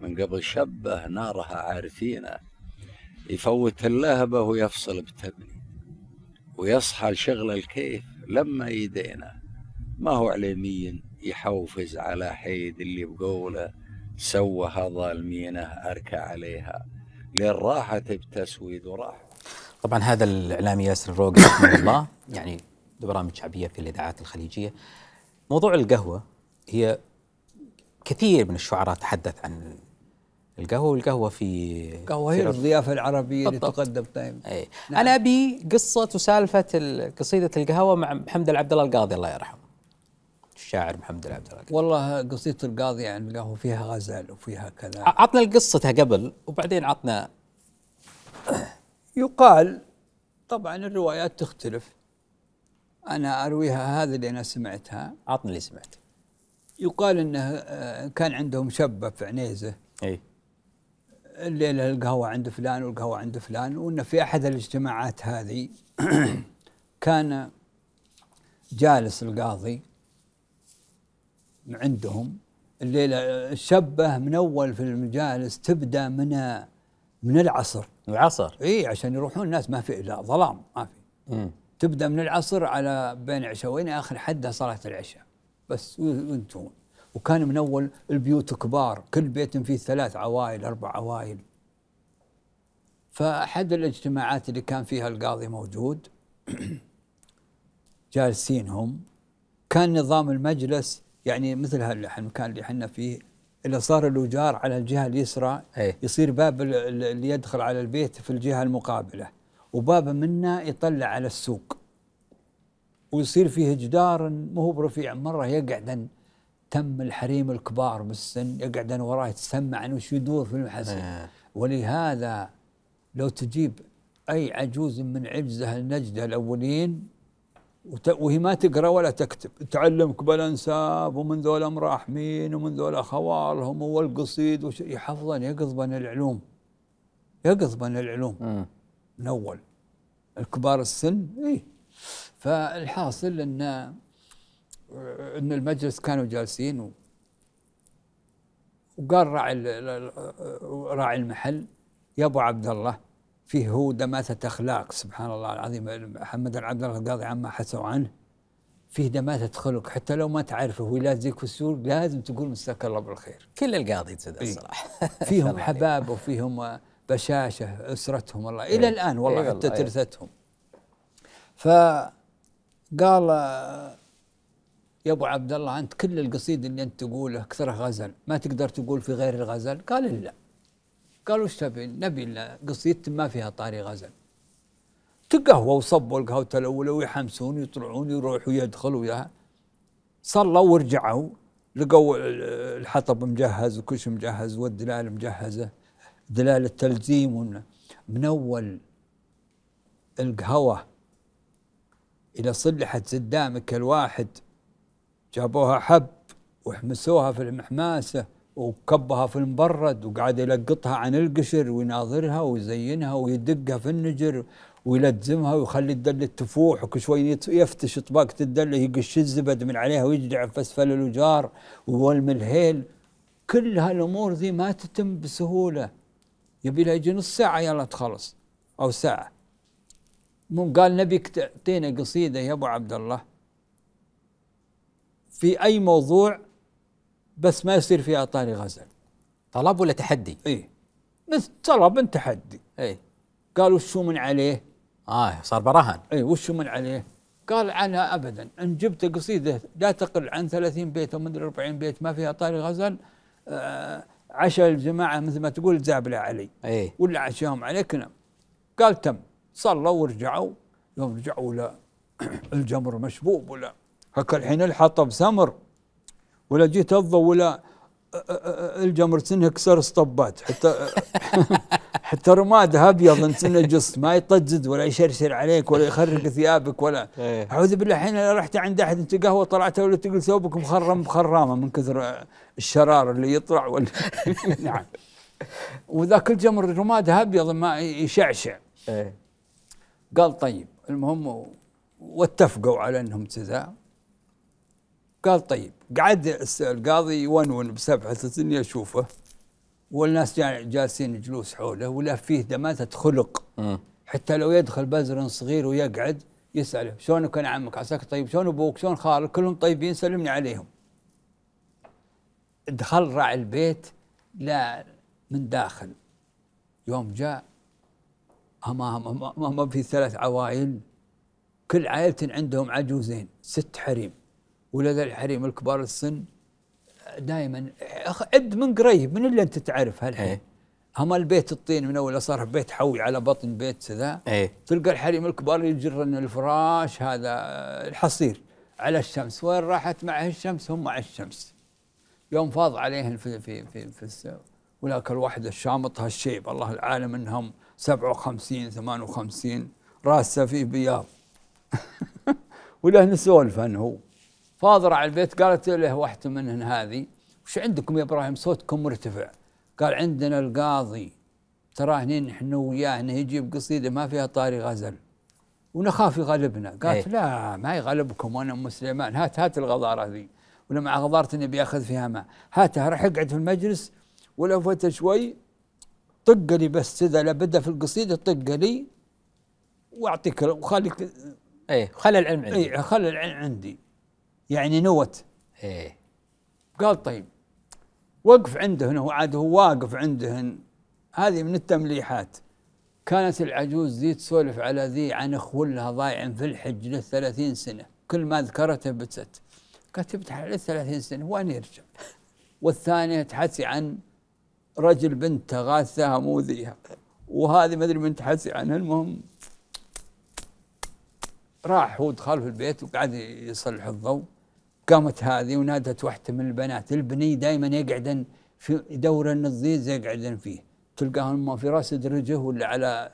من قبل شبه نارها عارفينه يفوت اللهبة ويفصل بتبني ويصحى لشغل الكيف لما يدينا ما هو علمي يحوفز على حيد اللي بقوله سوى ظالمينه أركى عليها لين راحت بتسويد وراح طبعا هذا الاعلامي ياسر الروقي رحمه الله يعني برامج شعبيه في الاذاعات الخليجيه موضوع القهوه هي كثير من الشعراء تحدث عن القهوه والقهوه في قهوه هي الضيافه العربيه اللي تقدم دائما إيه. نعم. انا ابي قصه وسالفه قصيده القهوه مع محمد العبد الله القاضي الله يرحمه الشاعر محمد العبد الراقي والله قصيدة القاضي عن يعني القهوة فيها غزل وفيها كذا عطنا قصته قبل وبعدين عطنا يقال طبعا الروايات تختلف أنا أرويها هذا اللي أنا سمعتها عطنا اللي سمعت يقال أنه آه، كان عندهم شبة في عنيزة أي الليلة القهوة عند فلان والقهوة عند فلان وأن في أحد الاجتماعات هذه كان جالس القاضي عندهم الليله الشبه من اول في المجالس تبدا من من العصر العصر اي عشان يروحون الناس ما في لا ظلام ما في تبدا من العصر على بين عشوين اخر حدها صلاه العشاء بس وينتهون وكان من اول البيوت كبار كل بيت فيه ثلاث عوائل اربع عوائل فاحد الاجتماعات اللي كان فيها القاضي موجود جالسين هم كان نظام المجلس يعني مثل المكان اللي احنا فيه اللي صار الوجار على الجهه اليسرى أيه؟ يصير باب اللي يدخل على البيت في الجهه المقابله وباب منا يطلع على السوق ويصير فيه جدار ما هو برفيع مره يقعد تم الحريم الكبار بالسن يقعد وراه يتسمع عن وش يدور في المحسن أيه. ولهذا لو تجيب اي عجوز من عجزه النجده الاولين وهي ما تقرا ولا تكتب تعلمك بالانساب ومن ذولا مراحمين ومن ذولا خوالهم والقصيد وش يحفظن يقضبن العلوم يقضبن العلوم من اول الكبار السن اي فالحاصل ان ان المجلس كانوا جالسين و وقال راعي راعي المحل يا ابو عبد الله فيه هو دماثة أخلاق سبحان الله العظيم محمد عبد الله القاضي عما حسوا عنه فيه دماثة خلق حتى لو ما تعرفه ولا زيك في السور لازم تقول مساك الله بالخير كل القاضي تزد إيه. الصراحة فيهم حباب وفيهم بشاشة أسرتهم الله إلى إيه. الآن والله إيه حتى ترثتهم فقال يا ابو عبد الله انت كل القصيد اللي انت تقوله أكثرها غزل ما تقدر تقول في غير الغزل قال لا قالوا ايش تبي نبي قصيدة ما فيها طاري غزل تقهوى وصبوا القهوة الأولى ويحمسون يطلعون يروحوا يدخلوا صلوا ورجعوا لقوا الحطب مجهز وكل شيء مجهز والدلال مجهزة دلال التلزيم من أول القهوة إلى صلحت قدامك الواحد جابوها حب وحمسوها في المحماسة وكبها في المبرد وقعد يلقطها عن القشر ويناظرها ويزينها ويدقها في النجر ويلزمها ويخلي الدله تفوح وكل شوي يفتش طباقه الدله يقش الزبد من عليها ويجدع في اسفل الوجار ويولم الهيل كل هالامور ذي ما تتم بسهوله يبي لها يجي نص ساعه يلا تخلص او ساعه مو قال نبيك تعطينا قصيده يا ابو عبد الله في اي موضوع بس ما يصير في اطار غزه طلب ولا تحدي؟ اي مثل طلب تحدي اي قالوا شو من عليه؟ اه صار براهن اي وشو من عليه؟ قال انا ابدا ان جبت قصيده لا تقل عن 30 بيت او مدري 40 بيت ما فيها طاري غزل آه عشاء الجماعه مثل ما تقول زابله علي ايه ولا عشاهم عليك نعم قال تم صلوا ورجعوا يوم رجعوا لا الجمر مشبوب ولا هك الحين الحطب سمر ولا جيت أضى ولا الجمر سنه كسر اسطبات حتى حتى رمادها ابيض انت سنه جص ما يطجد ولا يشرشر عليك ولا يخرق ثيابك ولا إيه. اعوذ بالله الحين رحت عند احد انت قهوه طلعت ولا تقول ثوبك مخرم مخرامه من كثر الشرار اللي يطلع ولا نعم وذاك الجمر رمادها ابيض ما يشعشع إيه. قال طيب المهم واتفقوا على انهم كذا قال طيب قعد القاضي يونون بسبعة الدنيا يشوفه والناس جالسين جلوس حوله ولا فيه دماثة خلق حتى لو يدخل بزر صغير ويقعد يسأله شلون كان عمك عساك طيب شلون أبوك شلون خالك كلهم طيبين سلمني عليهم دخل راعي البيت لا من داخل يوم جاء أمام ما في ثلاث عوائل كل عائلة عندهم عجوزين ست حريم ولدى الحريم الكبار السن دائما عد من قريب من اللي انت تعرفها الحين إيه. هم البيت الطين من اول صار بيت حوي على بطن بيت ذا ايه تلقى الحريم الكبار يجرن الفراش هذا الحصير على الشمس وين راحت مع الشمس هم مع الشمس يوم فاض عليهن في في في في السو. ولاك الواحد الشامط هالشيب الله العالم انهم 57 58 راسه فيه بياض وله نسولف هو فاضرة على البيت قالت له واحدة منهن هذه وش عندكم يا إبراهيم صوتكم مرتفع قال عندنا القاضي ترى هني نحن وياه يجيب قصيدة ما فيها طاري غزل ونخاف يغلبنا قالت إيه. لا ما يغلبكم وانا ام سليمان هات هات الغضاره ذي ولا مع بياخذ فيها ماء هاتها راح اقعد في المجلس ولو فت شوي طق لي بس اذا بدا في القصيده طق لي واعطيك وخليك ايه خلى العلم عندي ايه خلى العلم عندي يعني نوت ايه قال طيب وقف عندهن هو عاد هو واقف عندهن هذه من التمليحات كانت العجوز ذي تسولف على ذي عن خولها ضايع في الحج له 30 سنه كل ما ذكرته بتت قالت تفتح 30 سنه وين يرجع والثانيه تحسي عن رجل بنته غاثها موذيها وهذه ما ادري من تحسي عنها المهم راح هو دخل في البيت وقعد يصلح الضوء قامت هذه ونادت واحدة من البنات البني دائما يقعدن في دور النضيز يقعدن فيه تلقاهم ما في راس درجه ولا على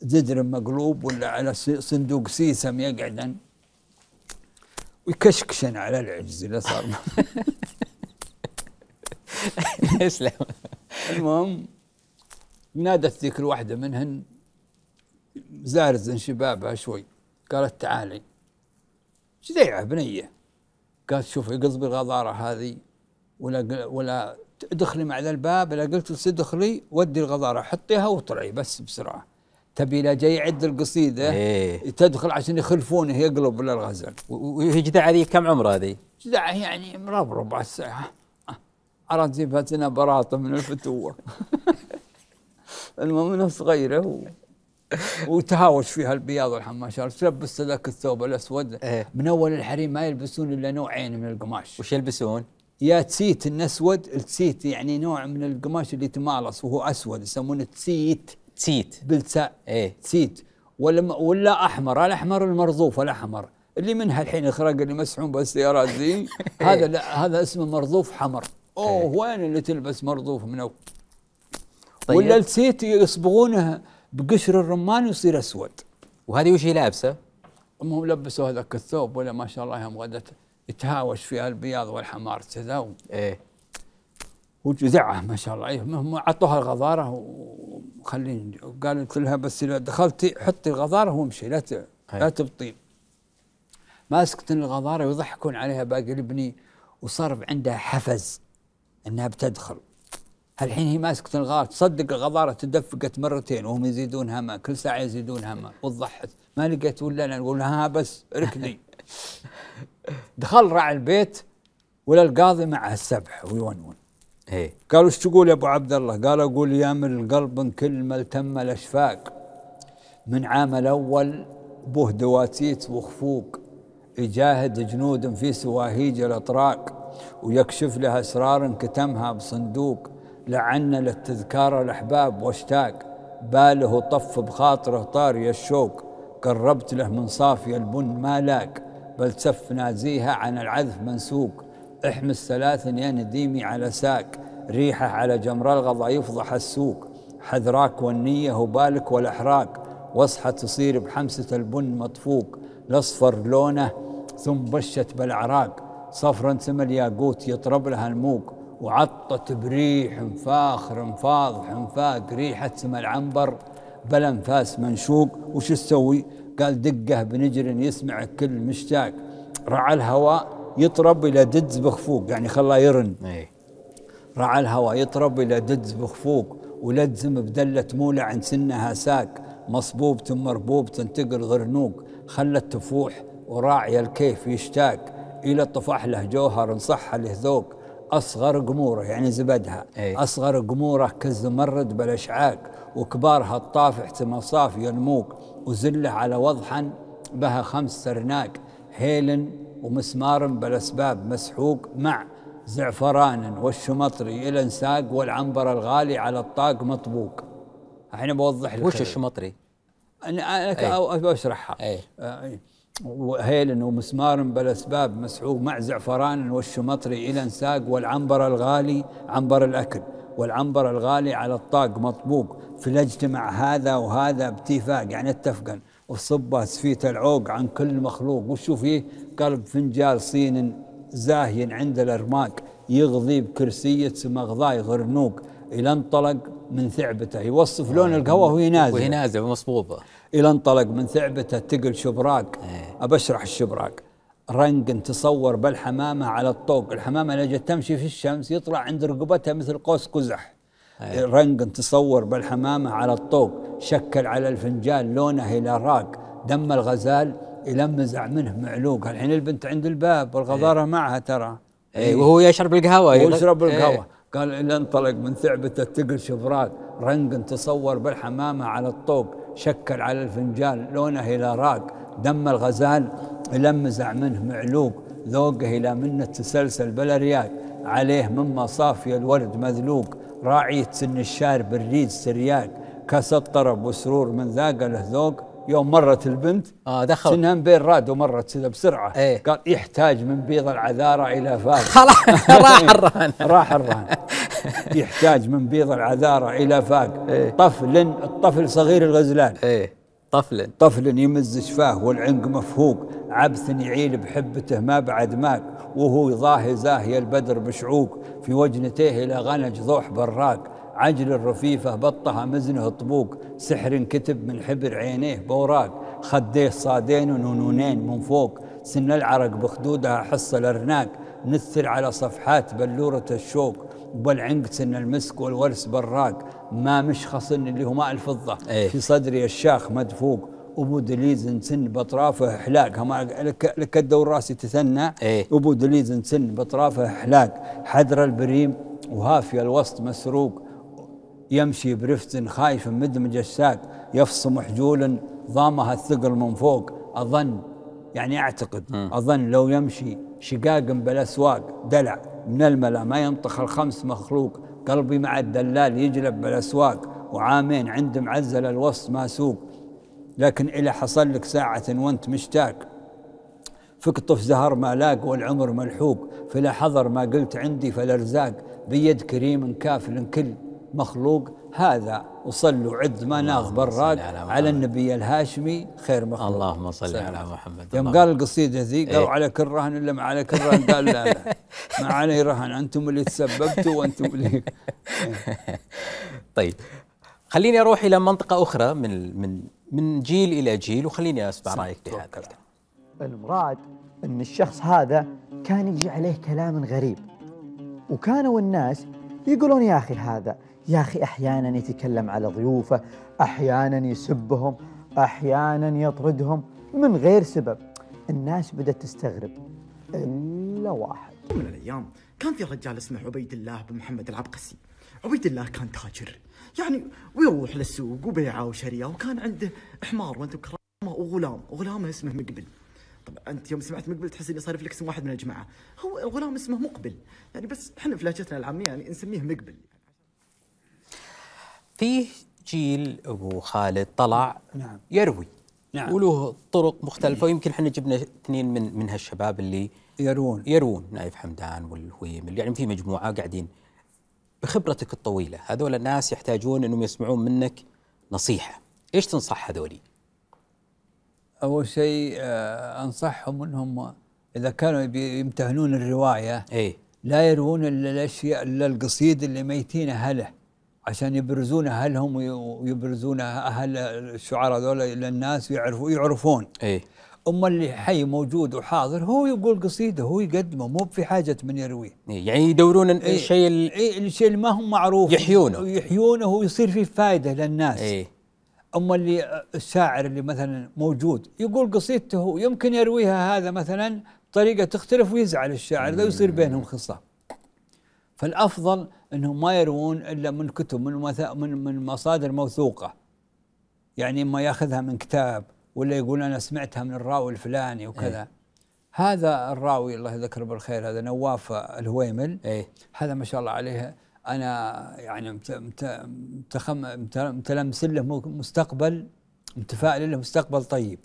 زدر مقلوب ولا على صندوق سيسم يقعدن ويكشكشن على العجز اللي صار المهم نادت ذيك الواحده منهن زارز شبابها شوي قالت تعالي شذيعه بنيه قالت شوفي قصبي الغضاره هذه ولا ولا ادخلي مع ذا الباب لا قلت ادخلي ودي الغضاره حطيها وطلعي بس بسرعه تبي لا جاي يعد القصيده إيه. تدخل عشان يخلفونه يقلب للغزل وجدع هذه كم عمر هذه؟ جدع يعني ربع ربع ساعه أراد زفتنا براطة من الفتوة المهم انه صغيره و... وتهاوش فيها البياض والحماشات تلبس ذاك الثوب الاسود إيه؟ من اول الحريم ما يلبسون الا نوعين من القماش وش يلبسون؟ يا تسيت الاسود التسيت يعني نوع من القماش اللي تمالص وهو اسود يسمونه تسيت تسيت بالتاء ايه تسيت ولا ولا احمر الاحمر المرضوف الاحمر اللي منها الحين اخراج اللي مسحون بالسيارات ذي إيه. هذا لا هذا اسمه مرضوف حمر إيه. اوه وين اللي تلبس مرضوف منو طيب. ولا التسيت يصبغونه بقشر الرمان ويصير اسود وهذه وش هي لابسه؟ هم لبسوا هذاك الثوب ولا ما شاء الله هم غدت يتهاوش فيها البياض والحمار كذا و... ايه وجذعه ما شاء الله أيوه، هم عطوها الغضاره وخلين قالوا قلت لها بس اذا دخلتي حطي الغضاره وامشي لا ت... إيه. لا تبطين ماسكت الغضاره ويضحكون عليها باقي الابني وصار عندها حفز انها بتدخل الحين هي ماسكة الغار تصدق الغضارة تدفقت مرتين وهم يزيدون هما كل ساعة يزيدون هما وتضحك ما لقيت ولا أنا نقول ها بس ركني دخل راعي البيت ولا القاضي معه السبح ويونون ايه قالوا ايش تقول يا ابو عبد الله؟ قال اقول يا من القلب كل ما التم الاشفاق من عام الاول به دواتيت وخفوق يجاهد جنود في سواهيج الاطراق ويكشف له اسرار كتمها بصندوق لعن للتذكار الأحباب واشتاق باله طف بخاطره طاري الشوق قربت له من صافي البن ما لاق بل سف نازيها عن العذف منسوق احمي ثلاث يا نديمي على ساق ريحه على جمر الغضا يفضح السوق حذراك والنية وبالك والأحراق واصحى تصير بحمسة البن مطفوق الأصفر لونه ثم بشت بالأعراق صفرا ثم الياقوت يطرب لها الموق وعطت بريح فاخر فاضح فاق ريحة سم العنبر بل انفاس منشوق وش تسوي؟ قال دقه بنجر يسمع كل مشتاق رعى الهواء يطرب الى ددز بخفوق يعني خلاه يرن إيه. رعى الهواء يطرب الى ددز بخفوق ولزم بدلة مولع عن سنها ساق مصبوب مربوب تنتقل غرنوق خلت تفوح وراعي الكيف يشتاق إلى طفح له جوهر صح له ذوق أصغر قموره يعني زبدها أي. أصغر قموره كالزمرد بالأشعاق وكبارها الطافح تمصاف ينموك وزله على وضحا بها خمس سرناك هيل ومسمار بالأسباب مسحوق مع زعفران والشمطري إلى انساق والعنبر الغالي على الطاق مطبوق الحين بوضح لك وش الشمطري؟ أنا أنا أي. أشرحها أي. آه، وهيل ومسمار بلا اسباب مسعوب مع زعفران والشمطري إلى انساق والعنبر الغالي عنبر الأكل والعنبر الغالي على الطاق مطبوق فليجتمع هذا وهذا باتفاق يعني اتفقا وصبه سفيت العوق عن كل مخلوق وشو فيه قلب فنجال صين زاهي عند الأرماق يغضي بكرسية مغضاي غرنوق إلى انطلق من ثعبته يوصف لون آه، القهوة وهي نازلة وهي نازلة مصبوبة الى انطلق من ثعبته تقل شبراق إيه. ابشرح الشبراق رنق تصور بالحمامه على الطوق، الحمامه اللي تمشي في الشمس يطلع عند رقبتها مثل قوس قزح. إيه. رنق تصور بالحمامه على الطوق، شكل على الفنجان لونه الى راق، دم الغزال يلمزع منه معلوق، الحين البنت عند الباب والغضاره إيه. معها ترى. اي وهو يشرب القهوه هو يشرب القهوه قال الى انطلق من ثعبته تقل شبراق رنق تصور بالحمامه على الطوق، شكل على الفنجان لونه إلى راق دم الغزال لمزع منه معلوق ذوقه إلى منه تسلسل بلا رياق عليه مما صافي الورد مذلوق راعية سن الشارب الريد سرياق كاس الطرب وسرور من ذاق له ذوق يوم مرت البنت اه دخل سنهم بين راد ومرت كذا بسرعه ايه قال يحتاج من بيض العذارى الى فاكهه خلاص راح إيه. الرهن راح الرهن يحتاج من بيض العذارى الى فاق ايه طفل الطفل صغير الغزلان ايه طفل طفل يمز شفاه والعنق مفهوق عبث يعيل بحبته ما بعد ماك وهو يضاهي زاهي البدر بشعوق في وجنتيه الى غنج ضوح براق عجل الرفيفة بطها مزنه طبوق سحر كتب من حبر عينيه بوراق خديه صادين ونونين من فوق سن العرق بخدودها حص الأرناق نثر على صفحات بلورة الشوق والعنق سن المسك والورس براق ما مش خصن اللي هو ماء الفضة إيه. في صدري الشاخ مدفوق ابو دليز سن باطرافه حلاق هما لك لك الدور راسي تثنى أيه ابو دليز سن باطرافه حلاق حدر البريم وهافي الوسط مسروق يمشي برفت خايف مدمج الساق يفصم حجول ضامها الثقل من فوق أظن يعني أعتقد أظن لو يمشي شقاق بالأسواق دلع من الملا ما ينطخ الخمس مخلوق قلبي مع الدلال يجلب بالأسواق وعامين عند معزل الوسط ما سوق لكن إلى حصل لك ساعة وانت مشتاق فقطف زهر ما لاق والعمر ملحوق فلا حضر ما قلت عندي فلا رزاق بيد كريم كافل كل مخلوق هذا وصلوا عد ما ناغ براق على النبي الهاشمي خير مخلوق اللهم صل على محمد يوم قال القصيدة ذي قالوا إيه؟ على كل رهن إلا ما على كل رهن قال لا لا ما علي رهن أنتم اللي تسببتوا وأنتم اللي طيب خليني أروح إلى منطقة أخرى من من من جيل إلى جيل وخليني أسمع رأيك في هذا المراد أن الشخص هذا كان يجي عليه كلام غريب وكانوا الناس يقولون يا أخي هذا يا أخي أحيانا يتكلم على ضيوفه أحيانا يسبهم أحيانا يطردهم من غير سبب الناس بدأت تستغرب إلا واحد من الأيام كان في رجال اسمه عبيد الله بن محمد العبقسي عبيد الله كان تاجر يعني ويروح للسوق وبيعه وشريه وكان عنده حمار وانت كرامه وغلام وغلامه اسمه مقبل طبعا انت يوم سمعت مقبل تحس اني صارف لك اسم واحد من الجماعه هو الغلام اسمه مقبل يعني بس احنا في لهجتنا العاميه يعني نسميه مقبل فيه جيل ابو خالد طلع نعم. يروي نعم. وله طرق نعم. مختلفه ويمكن احنا جبنا اثنين من من هالشباب اللي يروون يروون نايف حمدان والهويم يعني في مجموعه قاعدين بخبرتك الطويله هذول الناس يحتاجون انهم يسمعون منك نصيحه ايش تنصح هذولي اول شيء آه، انصحهم انهم اذا كانوا يمتهنون الروايه ايه؟ لا يروون الا الاشياء الا القصيد اللي ميتين اهله عشان يبرزون اهلهم ويبرزون اهل الشعراء ذولا للناس ويعرفوا يعرفون اي اما اللي حي موجود وحاضر هو يقول قصيده هو يقدمه مو في حاجه من يرويه يعني يدورون إيه الشيء اللي إيه الشيء اللي ما هو معروف يحيونه يحيونه ويصير فيه فائده للناس إيه اما اللي الشاعر اللي مثلا موجود يقول قصيدته يمكن يرويها هذا مثلا طريقه تختلف ويزعل الشاعر ذا ويصير بينهم خصام فالافضل انهم ما يروون الا من كتب من من من مصادر موثوقه يعني اما ياخذها من كتاب ولا يقول انا سمعتها من الراوي الفلاني وكذا أي. هذا الراوي الله يذكره بالخير هذا نواف الهويمل أي. هذا ما شاء الله عليه انا يعني متلمس له مستقبل متفائل له مستقبل طيب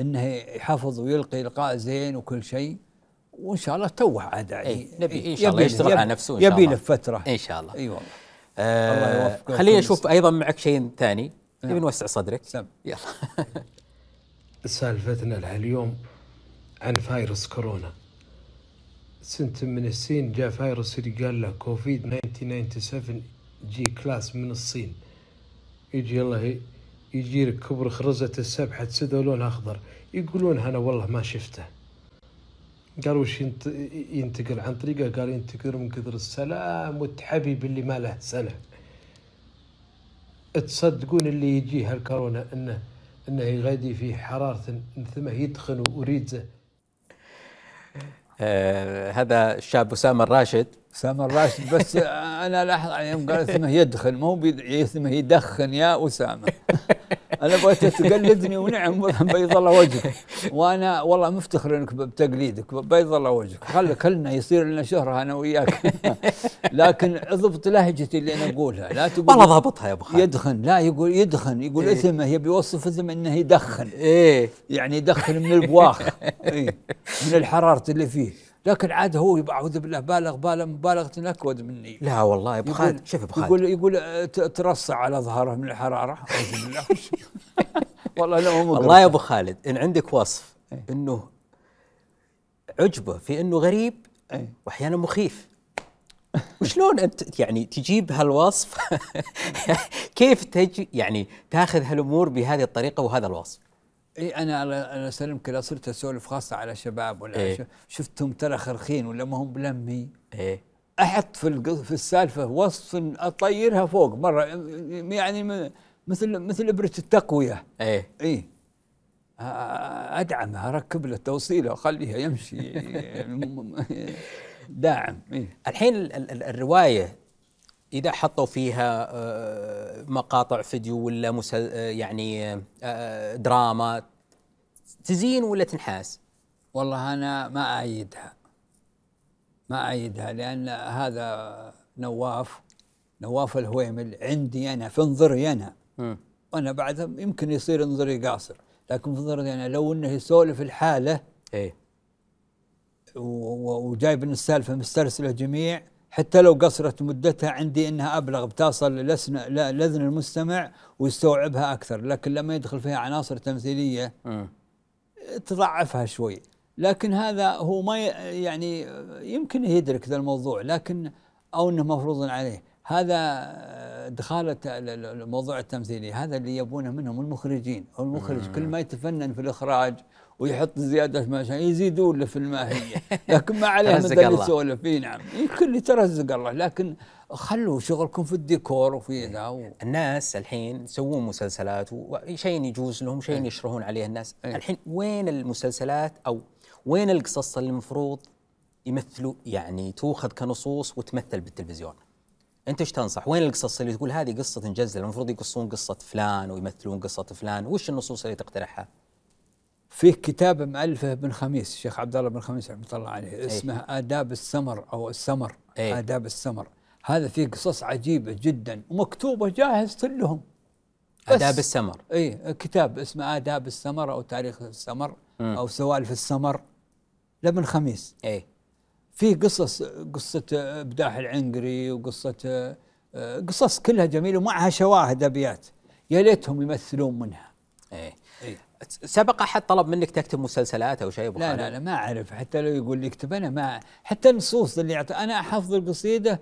انه يحفظ ويلقي القاء زين وكل شيء وان شاء الله توه عاد يعني إيه نبي ان شاء الله يشتغل على نفسه ان شاء الله يبي له فتره ان شاء الله اي والله آه خلينا نشوف ايضا معك شيء ثاني نعم. نبي نوسع صدرك سم. يلا سالفتنا اليوم عن فيروس كورونا سنة من الصين جاء فيروس اللي قال له كوفيد 1997 جي كلاس من الصين يجي الله يجي لك كبر خرزة السبحة سدى لونها أخضر يقولون أنا والله ما شفته قال وش ينتقل عن طريقه قال ينتقل من قدر السلام والتحبيب اللي ما له سنه تصدقون اللي يجيه الكورونا انه انه يغادي في حراره ثم يدخن وريد آه هذا الشاب اسامه الراشد اسامه الراشد بس انا لاحظ يعني يوم قال اسمه يدخن مو اسمه يدخن يا اسامه انا بغيت تقلدني ونعم بيض الله وجهك وانا والله مفتخر انك بتقليدك بيض الله وجهك خلك كلنا يصير لنا شهره انا وياك لكن اضبط لهجتي اللي انا اقولها لا تقول والله ضابطها يا ابو خالد يدخن لا يقول يدخن يقول إيه؟ اثمه يبي يوصف اثمه انه يدخن ايه يعني يدخن من البواخ إيه من الحراره اللي فيه لكن عاد هو اعوذ بالله بالغ بالغ مبالغه اكود مني لا والله ابو خالد شوف ابو خالد يقول يقول آه، ترصع على ظهره من الحراره اعوذ بالله والله لا والله يا ابو خالد ان عندك وصف إيه. انه عجبه في انه غريب إيه. واحيانا مخيف وشلون انت يعني تجيب هالوصف كيف تجي يعني تاخذ هالامور بهذه الطريقه وهذا الوصف اي انا الله يسلمك اذا صرت اسولف خاصه على شباب ولا إيه؟ شفتهم ترى خرخين ولا ما هم بلمي ايه احط في في السالفه وصف اطيرها فوق مره يعني مثل مثل ابره التقويه ايه اي ادعمها اركب له توصيله وخليها يمشي داعم إيه؟ الحين الروايه اذا حطوا فيها آه، مقاطع فيديو ولا مسل آه، يعني آه، دراما تزين ولا تنحاس؟ والله انا ما ايدها ما ايدها لان هذا نواف نواف الهويمل عندي انا في انظري انا م. وانا بعد يمكن يصير انظري قاصر لكن في انظري انا لو انه يسولف الحاله ايه وجايب السالفه مسترسله جميع حتى لو قصرت مدتها عندي انها ابلغ بتصل لاذن المستمع ويستوعبها اكثر لكن لما يدخل فيها عناصر تمثيليه آه. تضعفها شوي لكن هذا هو ما يعني يمكن يدرك ذا الموضوع لكن او انه مفروض عليه هذا آه، دخالة الموضوع التمثيلي هذا اللي يبونه منهم المخرجين والمخرج المخرج كل ما يتفنن في الإخراج ويحط زيادة عشان يزيدون له في الماهية لكن ما عليه مثل اللي يسولف اي نعم كل ترزق الله لكن خلوا شغلكم في الديكور وفي ذا و... الناس الحين يسوون مسلسلات وشيء يجوز لهم شيء يشرهون عليه الناس الحين وين المسلسلات أو وين القصص اللي المفروض يمثلوا يعني تؤخذ كنصوص وتمثل بالتلفزيون انت ايش تنصح؟ وين القصص اللي تقول هذه قصه تنجز المفروض يقصون قصه فلان ويمثلون قصه فلان، وش النصوص اللي تقترحها؟ فيه كتاب مؤلفه ابن خميس الشيخ عبد الله بن خميس رحمه الله عليه إيه. اسمه أيه؟ آداب السمر او السمر أيه؟ آداب السمر هذا فيه قصص عجيبه جدا ومكتوبه جاهز كلهم آداب السمر اي كتاب اسمه آداب السمر او تاريخ السمر م. او سوالف السمر لابن خميس اي في قصص قصة آه، بداح العنقري وقصة آه، آه، قصص كلها جميلة ومعها شواهد أبيات يا ليتهم يمثلون منها إيه. إيه. سبق أحد طلب منك تكتب مسلسلات أو شيء أبو لا لا لا ما أعرف حتى لو يقول لي اكتب أنا ما حتى النصوص اللي يعطي أنا أحفظ القصيدة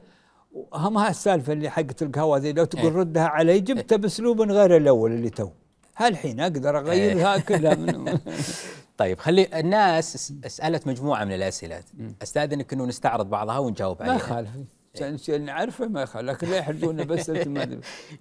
هم السالفة اللي حقت القهوة ذي لو تقول إيه. ردها علي جبتها بأسلوب غير الأول اللي تو هالحين أقدر أغيرها إيه. كلها من طيب خلي الناس سالت مجموعه من الاسئله استاذنك انه نستعرض بعضها ونجاوب عليها ما يخالف إيه. يعني نعرفه ما يخالف لكن لا يحرجونا بس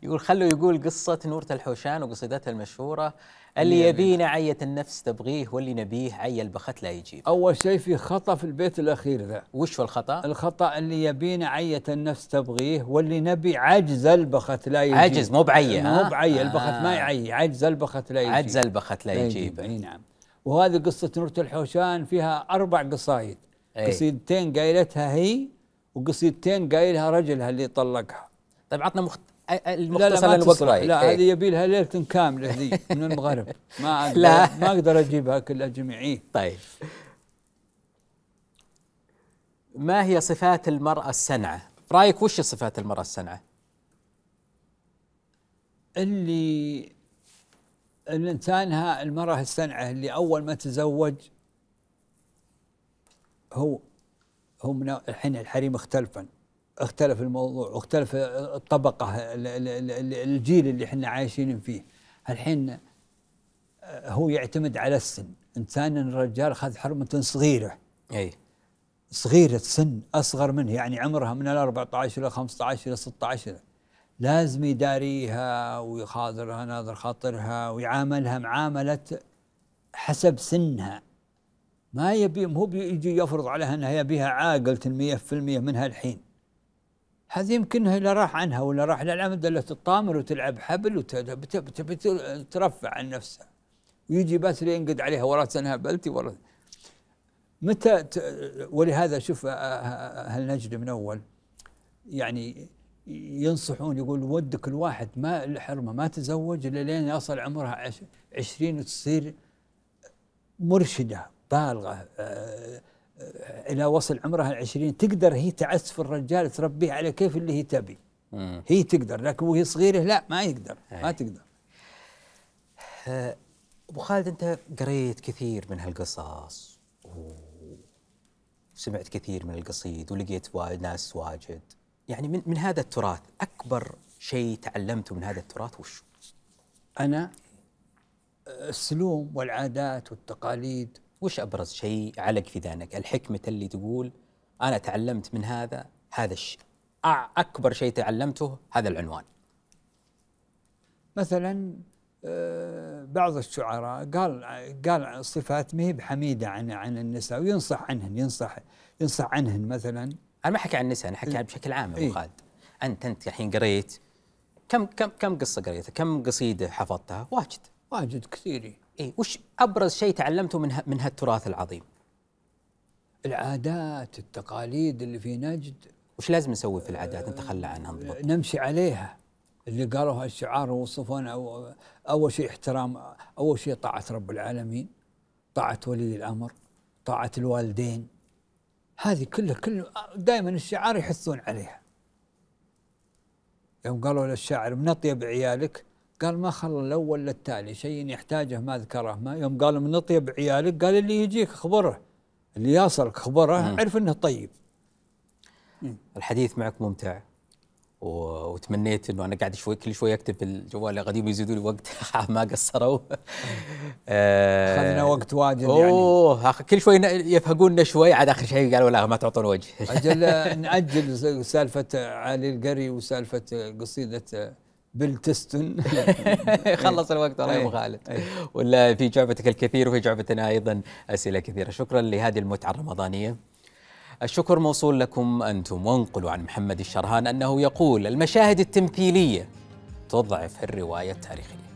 يقول خلوا يقول قصه نورة الحوشان وقصيدتها المشهوره اللي يبينا عية النفس تبغيه واللي نبيه عي البخت لا يجيب اول شيء في خطا في البيت الاخير ذا وش هو الخطا؟ الخطا اللي يبينا عية النفس تبغيه واللي نبي عجز البخت لا يجيب عجز مو بعية مو بعية آه البخت ما آه. يعي عجز البخت لا يجيب عجز البخت لا يجيب, لا يجيب. اي نعم وهذه قصه نورة الحوشان فيها اربع قصايد أي. قصيدتين قايلتها هي وقصيدتين قايلها رجلها اللي طلقها طيب عطنا مخت... المختصر لا لا, لا إيه. هذه يبي لها ليله كامله ذي من المغرب ما أقدر لا ما اقدر اجيبها كلها جميعية طيب ما هي صفات المرأة السنعة؟ رأيك وش صفات المرأة السنعة؟ اللي الانسان ها المراه السنعه اللي اول ما تزوج هو هو من الحين الحريم اختلفا اختلف الموضوع اختلف الطبقه الجيل اللي احنا عايشين فيه الحين آه، هو يعتمد على السن انسان الرجال خذ حرمه صغيره اي صغيره السن اصغر منه يعني عمرها من ال 14 الى 15 الى 16 لازم يداريها ويخاطرها ناظر خاطرها ويعاملها معاملة حسب سنها ما يبي هو بيجي يفرض عليها انها يبيها عاقل 100% منها الحين هذه يمكن لا راح عنها ولا راح للعمد الا تطامر وتلعب حبل وترفع عن نفسها ويجي بس ينقد عليها ورا سنها بلتي ورا متى ولهذا شوف هل نجد من اول يعني ينصحون يقول ودك الواحد ما الحرمة ما تزوج إلا لين يصل عمرها عشرين وتصير مرشدة بالغة آه، إلى وصل عمرها العشرين تقدر هي تعسف الرجال تربيه على كيف اللي هي تبي هي تقدر لكن وهي صغيرة لا ما يقدر ما إيه. تقدر آه، أبو خالد أنت قريت كثير من هالقصص وسمعت كثير من القصيد ولقيت ناس واجد يعني من من هذا التراث اكبر شيء تعلمته من هذا التراث وش انا السلوم والعادات والتقاليد وش ابرز شيء علق في ذهنك الحكمه اللي تقول انا تعلمت من هذا هذا الشيء اكبر شيء تعلمته هذا العنوان مثلا آه، بعض الشعراء قال قال صفات ما هي بحميده عن عن النساء وينصح عنهن ينصح ينصح عنهن مثلا انا ما حكي عن النساء انا حكي إيه؟ بشكل عام ابو إيه؟ خالد انت انت الحين قريت كم كم كم قصه قريتها كم قصيده حفظتها واجد واجد كثير اي إيه، وش ابرز شيء تعلمته من ها من هالتراث العظيم العادات التقاليد اللي في نجد وش لازم نسوي في العادات نتخلى عنها نضبط آه، نمشي عليها اللي قالوها الشعار ووصفونا أو اول شيء احترام اول شيء طاعه رب العالمين طاعه ولي الامر طاعه الوالدين هذه كلها كل دائما الشعار يحثون عليها يوم قالوا للشاعر من اطيب عيالك قال ما خلى الاول للتالي شيء يحتاجه ما ذكره ما يوم قال من اطيب عيالك قال اللي يجيك خبره اللي يصلك خبره عرف انه طيب الحديث معك ممتع وتمنيت انه انا قاعد شوي كل شوي اكتب في الجوال غادي يزيدوا لي وقت ما قصروا اخذنا آه، وقت واجد يعني اوه كل شوي يفهقونا شوي عاد اخر شيء قالوا لا ما تعطون وجه اجل ناجل سالفه علي القري وسالفه قصيده بلتستون خلص الوقت والله يا ابو خالد ولا في جعبتك الكثير وفي جعبتنا ايضا اسئله كثيره شكرا لهذه المتعه الرمضانيه الشكر موصول لكم أنتم وانقلوا عن محمد الشرهان أنه يقول المشاهد التمثيلية تضعف الرواية التاريخية